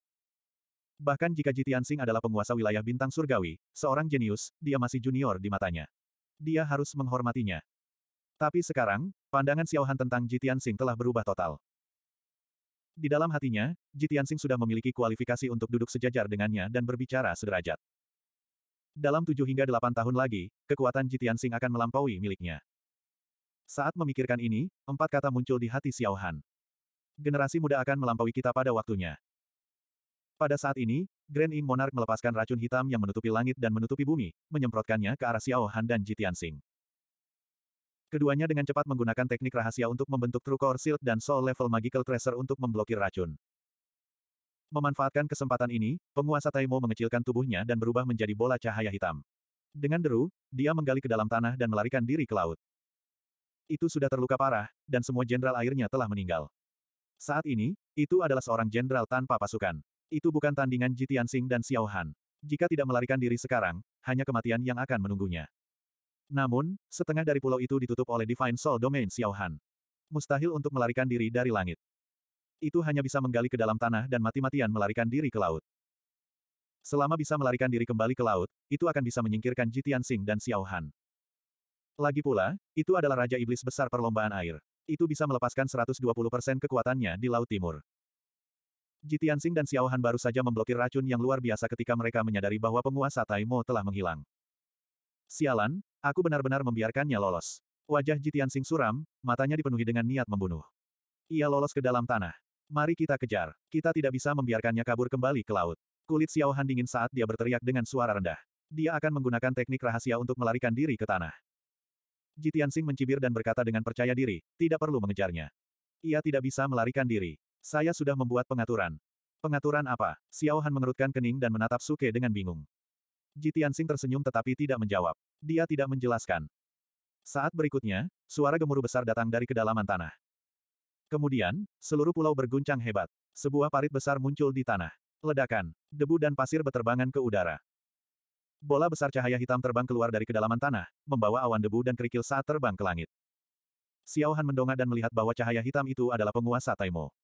Bahkan jika Jitian Xing adalah penguasa wilayah bintang surgawi, seorang jenius, dia masih junior di matanya. Dia harus menghormatinya. Tapi sekarang, pandangan Xiao Han tentang Jitian Xing telah berubah total. Di dalam hatinya, Jitiansing sudah memiliki kualifikasi untuk duduk sejajar dengannya dan berbicara sederajat. Dalam tujuh hingga delapan tahun lagi, kekuatan Jitiansing akan melampaui miliknya. Saat memikirkan ini, empat kata muncul di hati Xiao Han. Generasi muda akan melampaui kita pada waktunya. Pada saat ini, Grand Ing Monarch melepaskan racun hitam yang menutupi langit dan menutupi bumi, menyemprotkannya ke arah Xiao Han dan Jitiansing. Keduanya dengan cepat menggunakan teknik rahasia untuk membentuk True Core Shield dan Soul Level Magical Tracer untuk memblokir racun. Memanfaatkan kesempatan ini, penguasa Taimo mengecilkan tubuhnya dan berubah menjadi bola cahaya hitam. Dengan deru, dia menggali ke dalam tanah dan melarikan diri ke laut. Itu sudah terluka parah, dan semua jenderal airnya telah meninggal. Saat ini, itu adalah seorang jenderal tanpa pasukan. Itu bukan tandingan Jitian Sing dan Xiao Han. Jika tidak melarikan diri sekarang, hanya kematian yang akan menunggunya. Namun, setengah dari pulau itu ditutup oleh Divine Soul Domain Xiaohan. Mustahil untuk melarikan diri dari langit. Itu hanya bisa menggali ke dalam tanah dan mati-matian melarikan diri ke laut. Selama bisa melarikan diri kembali ke laut, itu akan bisa menyingkirkan Jitian Sing dan Xiaohan. Lagi pula, itu adalah Raja Iblis Besar Perlombaan Air. Itu bisa melepaskan 120% kekuatannya di Laut Timur. Jitian Sing dan Xiaohan baru saja memblokir racun yang luar biasa ketika mereka menyadari bahwa penguasa Taimo telah menghilang. Sialan, aku benar-benar membiarkannya lolos. Wajah Jitian Sing suram, matanya dipenuhi dengan niat membunuh. Ia lolos ke dalam tanah. Mari kita kejar. Kita tidak bisa membiarkannya kabur kembali ke laut. Kulit Xiao Han dingin saat dia berteriak dengan suara rendah. Dia akan menggunakan teknik rahasia untuk melarikan diri ke tanah. Jitian Sing mencibir dan berkata dengan percaya diri, tidak perlu mengejarnya. Ia tidak bisa melarikan diri. Saya sudah membuat pengaturan. Pengaturan apa? Xiao Han mengerutkan kening dan menatap Suke dengan bingung. Ji Tianxing tersenyum tetapi tidak menjawab. Dia tidak menjelaskan. Saat berikutnya, suara gemuruh besar datang dari kedalaman tanah. Kemudian, seluruh pulau berguncang hebat. Sebuah parit besar muncul di tanah. Ledakan, debu dan pasir beterbangan ke udara. Bola besar cahaya hitam terbang keluar dari kedalaman tanah, membawa awan debu dan kerikil saat terbang ke langit. Xiao Han mendongak dan melihat bahwa cahaya hitam itu adalah penguasa Taimo.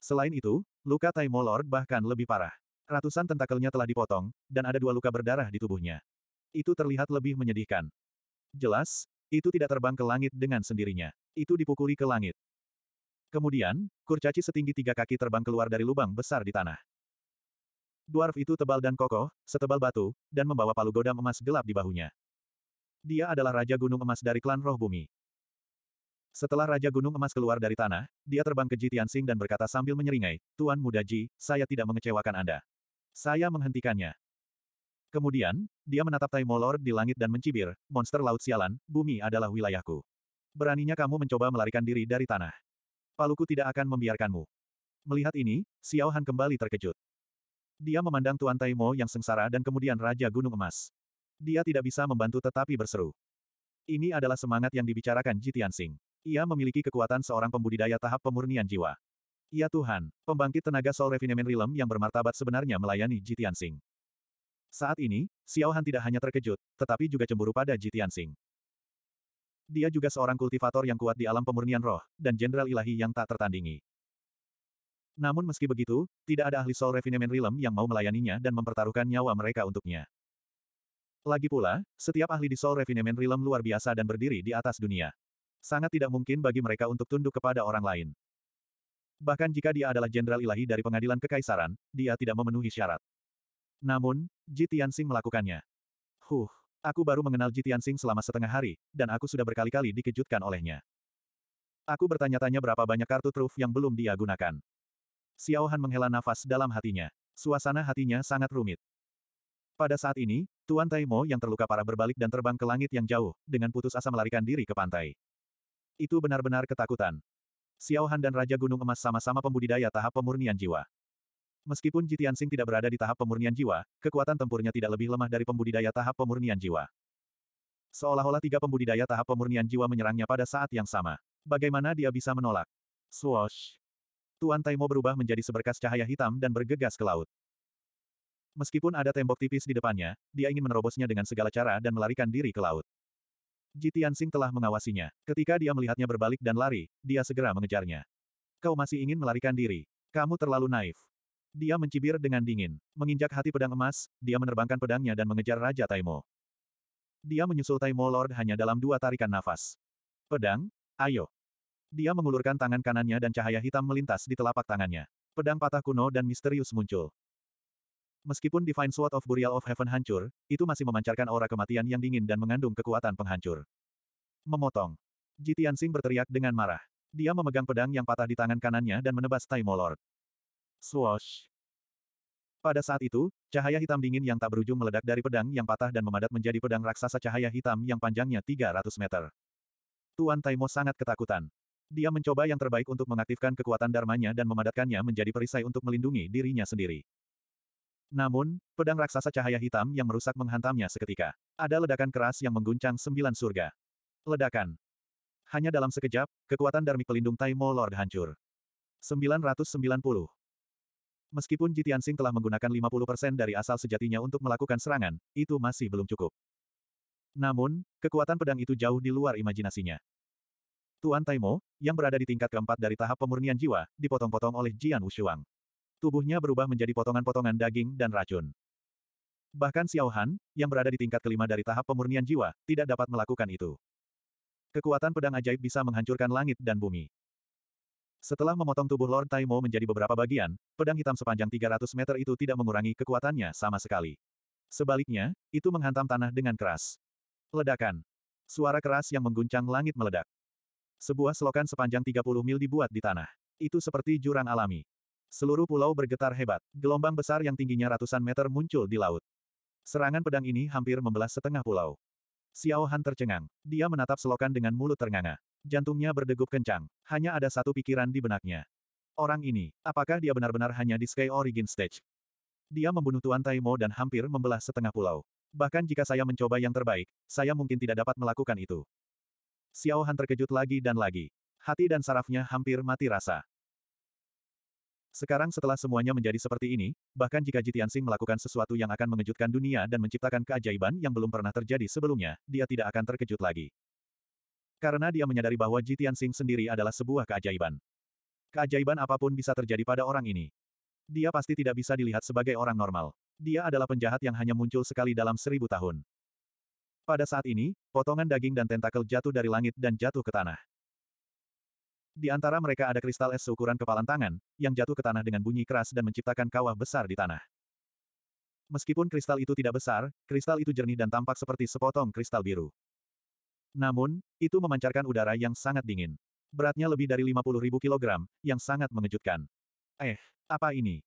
Selain itu, luka Taimo Lord bahkan lebih parah. Ratusan tentakelnya telah dipotong, dan ada dua luka berdarah di tubuhnya. Itu terlihat lebih menyedihkan. Jelas, itu tidak terbang ke langit dengan sendirinya. Itu dipukuli ke langit. Kemudian, kurcaci setinggi tiga kaki terbang keluar dari lubang besar di tanah. Dwarf itu tebal dan kokoh, setebal batu, dan membawa palu godam emas gelap di bahunya. Dia adalah Raja Gunung Emas dari klan Roh Bumi. Setelah Raja Gunung Emas keluar dari tanah, dia terbang ke Tianxing dan berkata sambil menyeringai, Tuan Muda Ji, saya tidak mengecewakan Anda. Saya menghentikannya. Kemudian, dia menatap Tai Lord di langit dan mencibir, monster laut sialan, bumi adalah wilayahku. Beraninya kamu mencoba melarikan diri dari tanah. Paluku tidak akan membiarkanmu. Melihat ini, Xiao Han kembali terkejut. Dia memandang Tuan Taimo yang sengsara dan kemudian Raja Gunung Emas. Dia tidak bisa membantu tetapi berseru. Ini adalah semangat yang dibicarakan Jitian Sing. Ia memiliki kekuatan seorang pembudidaya tahap pemurnian jiwa. Ya Tuhan, pembangkit tenaga Soul Refinement Realm yang bermartabat sebenarnya melayani Jitian Sing. Saat ini, Xiao Han tidak hanya terkejut, tetapi juga cemburu pada Jitian Sing. Dia juga seorang kultivator yang kuat di alam pemurnian roh, dan jenderal ilahi yang tak tertandingi. Namun meski begitu, tidak ada ahli Soul Refinement Realm yang mau melayaninya dan mempertaruhkan nyawa mereka untuknya. Lagi pula, setiap ahli di Soul Refinement Realm luar biasa dan berdiri di atas dunia. Sangat tidak mungkin bagi mereka untuk tunduk kepada orang lain. Bahkan jika dia adalah jenderal ilahi dari pengadilan kekaisaran, dia tidak memenuhi syarat. Namun, Ji Tianxing melakukannya. Huh, aku baru mengenal Ji Tianxing selama setengah hari, dan aku sudah berkali-kali dikejutkan olehnya. Aku bertanya-tanya berapa banyak kartu truf yang belum dia gunakan. Xiao Han menghela nafas dalam hatinya. Suasana hatinya sangat rumit. Pada saat ini, Tuan Taimo yang terluka parah berbalik dan terbang ke langit yang jauh, dengan putus asa melarikan diri ke pantai. Itu benar-benar ketakutan. Xiao Han dan Raja Gunung Emas sama-sama pembudidaya tahap pemurnian jiwa. Meskipun Jitiansing tidak berada di tahap pemurnian jiwa, kekuatan tempurnya tidak lebih lemah dari pembudidaya tahap pemurnian jiwa. Seolah-olah tiga pembudidaya tahap pemurnian jiwa menyerangnya pada saat yang sama. Bagaimana dia bisa menolak? Swoosh! Tuan Taimo berubah menjadi seberkas cahaya hitam dan bergegas ke laut. Meskipun ada tembok tipis di depannya, dia ingin menerobosnya dengan segala cara dan melarikan diri ke laut. Jitian Tianxing telah mengawasinya. Ketika dia melihatnya berbalik dan lari, dia segera mengejarnya. Kau masih ingin melarikan diri. Kamu terlalu naif. Dia mencibir dengan dingin. Menginjak hati pedang emas, dia menerbangkan pedangnya dan mengejar Raja Taimo. Dia menyusul Taimo Lord hanya dalam dua tarikan nafas. Pedang, ayo. Dia mengulurkan tangan kanannya dan cahaya hitam melintas di telapak tangannya. Pedang patah kuno dan misterius muncul. Meskipun Divine Sword of Burial of Heaven hancur, itu masih memancarkan aura kematian yang dingin dan mengandung kekuatan penghancur. Memotong. Jitian Sing berteriak dengan marah. Dia memegang pedang yang patah di tangan kanannya dan menebas Taimo Lord. Swoosh. Pada saat itu, cahaya hitam dingin yang tak berujung meledak dari pedang yang patah dan memadat menjadi pedang raksasa cahaya hitam yang panjangnya 300 meter. Tuan Taimo sangat ketakutan. Dia mencoba yang terbaik untuk mengaktifkan kekuatan darmanya dan memadatkannya menjadi perisai untuk melindungi dirinya sendiri. Namun, pedang raksasa cahaya hitam yang merusak menghantamnya seketika. Ada ledakan keras yang mengguncang sembilan surga. Ledakan. Hanya dalam sekejap, kekuatan darmi pelindung Taimo Lord hancur. 990. Meskipun Jitian Sing telah menggunakan 50% dari asal sejatinya untuk melakukan serangan, itu masih belum cukup. Namun, kekuatan pedang itu jauh di luar imajinasinya. Tuan Taimo, yang berada di tingkat keempat dari tahap pemurnian jiwa, dipotong-potong oleh Jian Wushuang tubuhnya berubah menjadi potongan-potongan daging dan racun. Bahkan Xiao Han, yang berada di tingkat kelima dari tahap pemurnian jiwa, tidak dapat melakukan itu. Kekuatan pedang ajaib bisa menghancurkan langit dan bumi. Setelah memotong tubuh Lord Taimo menjadi beberapa bagian, pedang hitam sepanjang 300 meter itu tidak mengurangi kekuatannya sama sekali. Sebaliknya, itu menghantam tanah dengan keras. Ledakan. Suara keras yang mengguncang langit meledak. Sebuah selokan sepanjang 30 mil dibuat di tanah. Itu seperti jurang alami. Seluruh pulau bergetar hebat. Gelombang besar yang tingginya ratusan meter muncul di laut. Serangan pedang ini hampir membelah setengah pulau. Xiao Han tercengang. Dia menatap selokan dengan mulut ternganga. Jantungnya berdegup kencang. Hanya ada satu pikiran di benaknya. Orang ini, apakah dia benar-benar hanya di Sky Origin Stage? Dia membunuh Tuan Taimo dan hampir membelah setengah pulau. Bahkan jika saya mencoba yang terbaik, saya mungkin tidak dapat melakukan itu. Xiao Han terkejut lagi dan lagi. Hati dan sarafnya hampir mati rasa. Sekarang setelah semuanya menjadi seperti ini, bahkan jika Jitiansing melakukan sesuatu yang akan mengejutkan dunia dan menciptakan keajaiban yang belum pernah terjadi sebelumnya, dia tidak akan terkejut lagi. Karena dia menyadari bahwa Jitiansing sendiri adalah sebuah keajaiban. Keajaiban apapun bisa terjadi pada orang ini. Dia pasti tidak bisa dilihat sebagai orang normal. Dia adalah penjahat yang hanya muncul sekali dalam seribu tahun. Pada saat ini, potongan daging dan tentakel jatuh dari langit dan jatuh ke tanah. Di antara mereka ada kristal es seukuran kepalan tangan, yang jatuh ke tanah dengan bunyi keras dan menciptakan kawah besar di tanah. Meskipun kristal itu tidak besar, kristal itu jernih dan tampak seperti sepotong kristal biru. Namun, itu memancarkan udara yang sangat dingin. Beratnya lebih dari 50.000 kilogram, yang sangat mengejutkan. Eh, apa ini?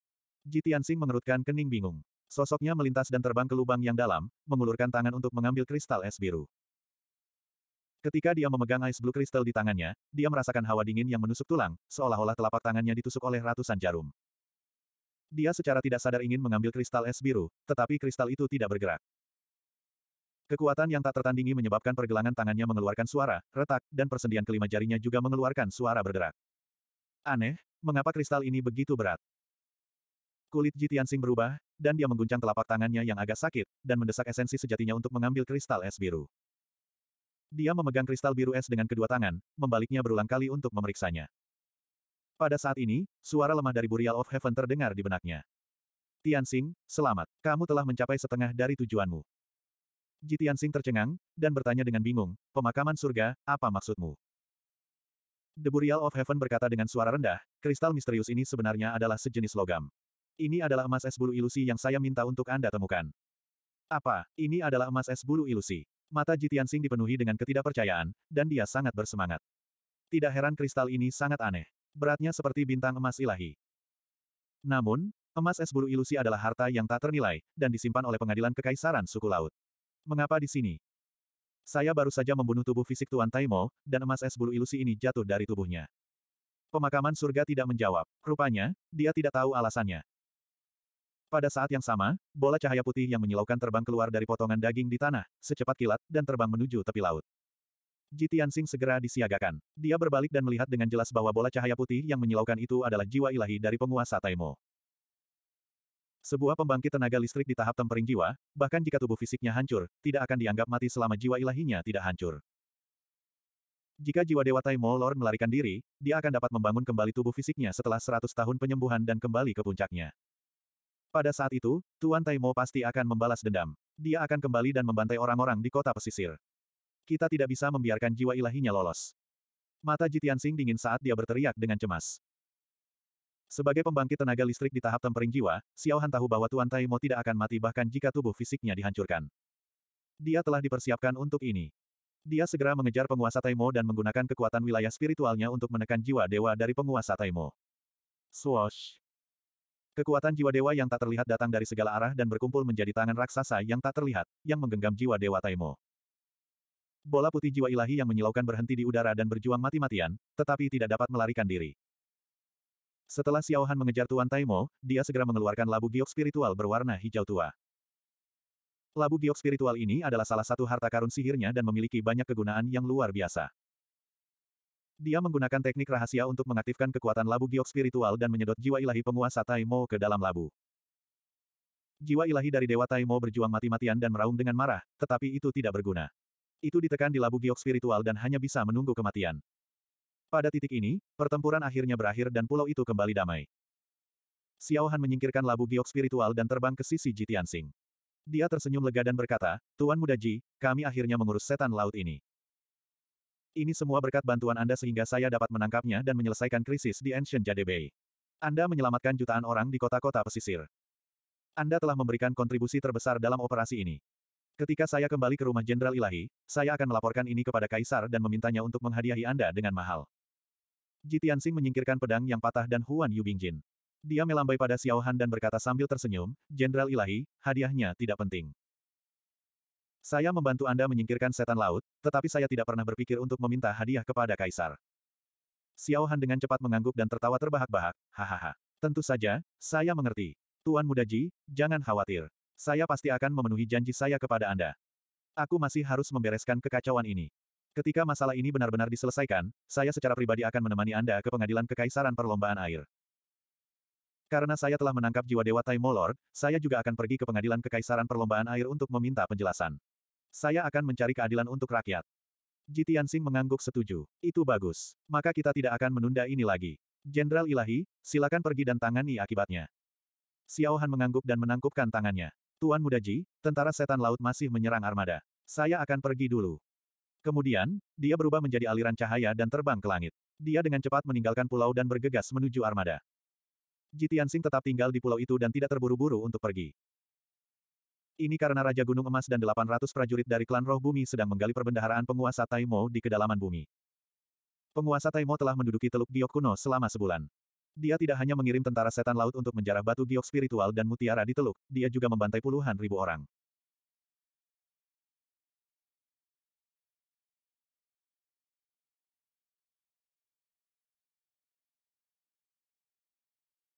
Jitian mengerutkan kening bingung. Sosoknya melintas dan terbang ke lubang yang dalam, mengulurkan tangan untuk mengambil kristal es biru. Ketika dia memegang Ice Blue Crystal di tangannya, dia merasakan hawa dingin yang menusuk tulang, seolah-olah telapak tangannya ditusuk oleh ratusan jarum. Dia secara tidak sadar ingin mengambil kristal es biru, tetapi kristal itu tidak bergerak. Kekuatan yang tak tertandingi menyebabkan pergelangan tangannya mengeluarkan suara, retak, dan persendian kelima jarinya juga mengeluarkan suara bergerak. Aneh, mengapa kristal ini begitu berat? Kulit Singh berubah, dan dia mengguncang telapak tangannya yang agak sakit, dan mendesak esensi sejatinya untuk mengambil kristal es biru. Dia memegang kristal biru es dengan kedua tangan, membaliknya berulang kali untuk memeriksanya. Pada saat ini, suara lemah dari Burial of Heaven terdengar di benaknya. Tianxing, selamat. Kamu telah mencapai setengah dari tujuanmu. Ji Tianxing tercengang, dan bertanya dengan bingung, pemakaman surga, apa maksudmu? The Burial of Heaven berkata dengan suara rendah, kristal misterius ini sebenarnya adalah sejenis logam. Ini adalah emas es bulu ilusi yang saya minta untuk Anda temukan. Apa, ini adalah emas es bulu ilusi. Mata Jitian Sing dipenuhi dengan ketidakpercayaan, dan dia sangat bersemangat. Tidak heran kristal ini sangat aneh. Beratnya seperti bintang emas ilahi. Namun, emas es bulu ilusi adalah harta yang tak ternilai, dan disimpan oleh pengadilan kekaisaran suku laut. Mengapa di sini? Saya baru saja membunuh tubuh fisik Tuan Taimo, dan emas es bulu ilusi ini jatuh dari tubuhnya. Pemakaman surga tidak menjawab. Rupanya, dia tidak tahu alasannya. Pada saat yang sama, bola cahaya putih yang menyilaukan terbang keluar dari potongan daging di tanah, secepat kilat, dan terbang menuju tepi laut. Ji Tianxing segera disiagakan. Dia berbalik dan melihat dengan jelas bahwa bola cahaya putih yang menyilaukan itu adalah jiwa ilahi dari penguasa Taimo. Sebuah pembangkit tenaga listrik di tahap tempering jiwa, bahkan jika tubuh fisiknya hancur, tidak akan dianggap mati selama jiwa ilahinya tidak hancur. Jika jiwa Dewa Taimo Lord melarikan diri, dia akan dapat membangun kembali tubuh fisiknya setelah 100 tahun penyembuhan dan kembali ke puncaknya. Pada saat itu, Tuan Taimo pasti akan membalas dendam. Dia akan kembali dan membantai orang-orang di kota pesisir. Kita tidak bisa membiarkan jiwa ilahinya lolos. Mata Jitiansing dingin saat dia berteriak dengan cemas. Sebagai pembangkit tenaga listrik di tahap tempering jiwa, Xiao Han tahu bahwa Tuan Taimo tidak akan mati bahkan jika tubuh fisiknya dihancurkan. Dia telah dipersiapkan untuk ini. Dia segera mengejar penguasa Taimo dan menggunakan kekuatan wilayah spiritualnya untuk menekan jiwa dewa dari penguasa Taimo. Swoosh! Kekuatan jiwa dewa yang tak terlihat datang dari segala arah dan berkumpul menjadi tangan raksasa yang tak terlihat, yang menggenggam jiwa dewa Taimo. Bola putih jiwa ilahi yang menyilaukan berhenti di udara dan berjuang mati-matian, tetapi tidak dapat melarikan diri. Setelah Xiao Han mengejar Tuan Taimo, dia segera mengeluarkan labu giok spiritual berwarna hijau tua. Labu giok spiritual ini adalah salah satu harta karun sihirnya dan memiliki banyak kegunaan yang luar biasa. Dia menggunakan teknik rahasia untuk mengaktifkan kekuatan labu giok spiritual dan menyedot jiwa ilahi penguasa Taimo ke dalam labu. Jiwa ilahi dari Dewa Taimo berjuang mati-matian dan meraung dengan marah, tetapi itu tidak berguna. Itu ditekan di labu giok spiritual dan hanya bisa menunggu kematian. Pada titik ini, pertempuran akhirnya berakhir dan pulau itu kembali damai. Xiao Han menyingkirkan labu giok spiritual dan terbang ke sisi Ji Tianxing. Dia tersenyum lega dan berkata, Tuan Muda Ji, kami akhirnya mengurus setan laut ini. Ini semua berkat bantuan Anda sehingga saya dapat menangkapnya dan menyelesaikan krisis di Ancient Jade Bay. Anda menyelamatkan jutaan orang di kota-kota pesisir. Anda telah memberikan kontribusi terbesar dalam operasi ini. Ketika saya kembali ke rumah Jenderal Ilahi, saya akan melaporkan ini kepada Kaisar dan memintanya untuk menghadiahi Anda dengan mahal. Jitiansing menyingkirkan pedang yang patah dan Huan Yubingjin. Dia melambai pada Xiao Han dan berkata sambil tersenyum, Jenderal Ilahi, hadiahnya tidak penting. Saya membantu Anda menyingkirkan setan laut, tetapi saya tidak pernah berpikir untuk meminta hadiah kepada kaisar. Xiao Han dengan cepat mengangguk dan tertawa terbahak-bahak, hahaha. Tentu saja, saya mengerti. Tuan Muda Ji, jangan khawatir. Saya pasti akan memenuhi janji saya kepada Anda. Aku masih harus membereskan kekacauan ini. Ketika masalah ini benar-benar diselesaikan, saya secara pribadi akan menemani Anda ke pengadilan kekaisaran perlombaan air. Karena saya telah menangkap jiwa dewa Taimolor, saya juga akan pergi ke pengadilan kekaisaran perlombaan air untuk meminta penjelasan. Saya akan mencari keadilan untuk rakyat. Ji Tianxing mengangguk setuju. Itu bagus. Maka kita tidak akan menunda ini lagi. Jenderal Ilahi, silakan pergi dan tangani akibatnya. Xiao Han mengangguk dan menangkupkan tangannya. Tuan Muda Ji, tentara setan laut masih menyerang armada. Saya akan pergi dulu. Kemudian, dia berubah menjadi aliran cahaya dan terbang ke langit. Dia dengan cepat meninggalkan pulau dan bergegas menuju armada. Ji Tianxing tetap tinggal di pulau itu dan tidak terburu-buru untuk pergi. Ini karena Raja Gunung Emas dan 800 prajurit dari klan roh bumi sedang menggali perbendaharaan penguasa Taimo di kedalaman bumi. Penguasa Taimo telah menduduki Teluk Giok kuno selama sebulan. Dia tidak hanya mengirim tentara setan laut untuk menjarah batu giok spiritual dan mutiara di teluk, dia juga membantai puluhan ribu orang.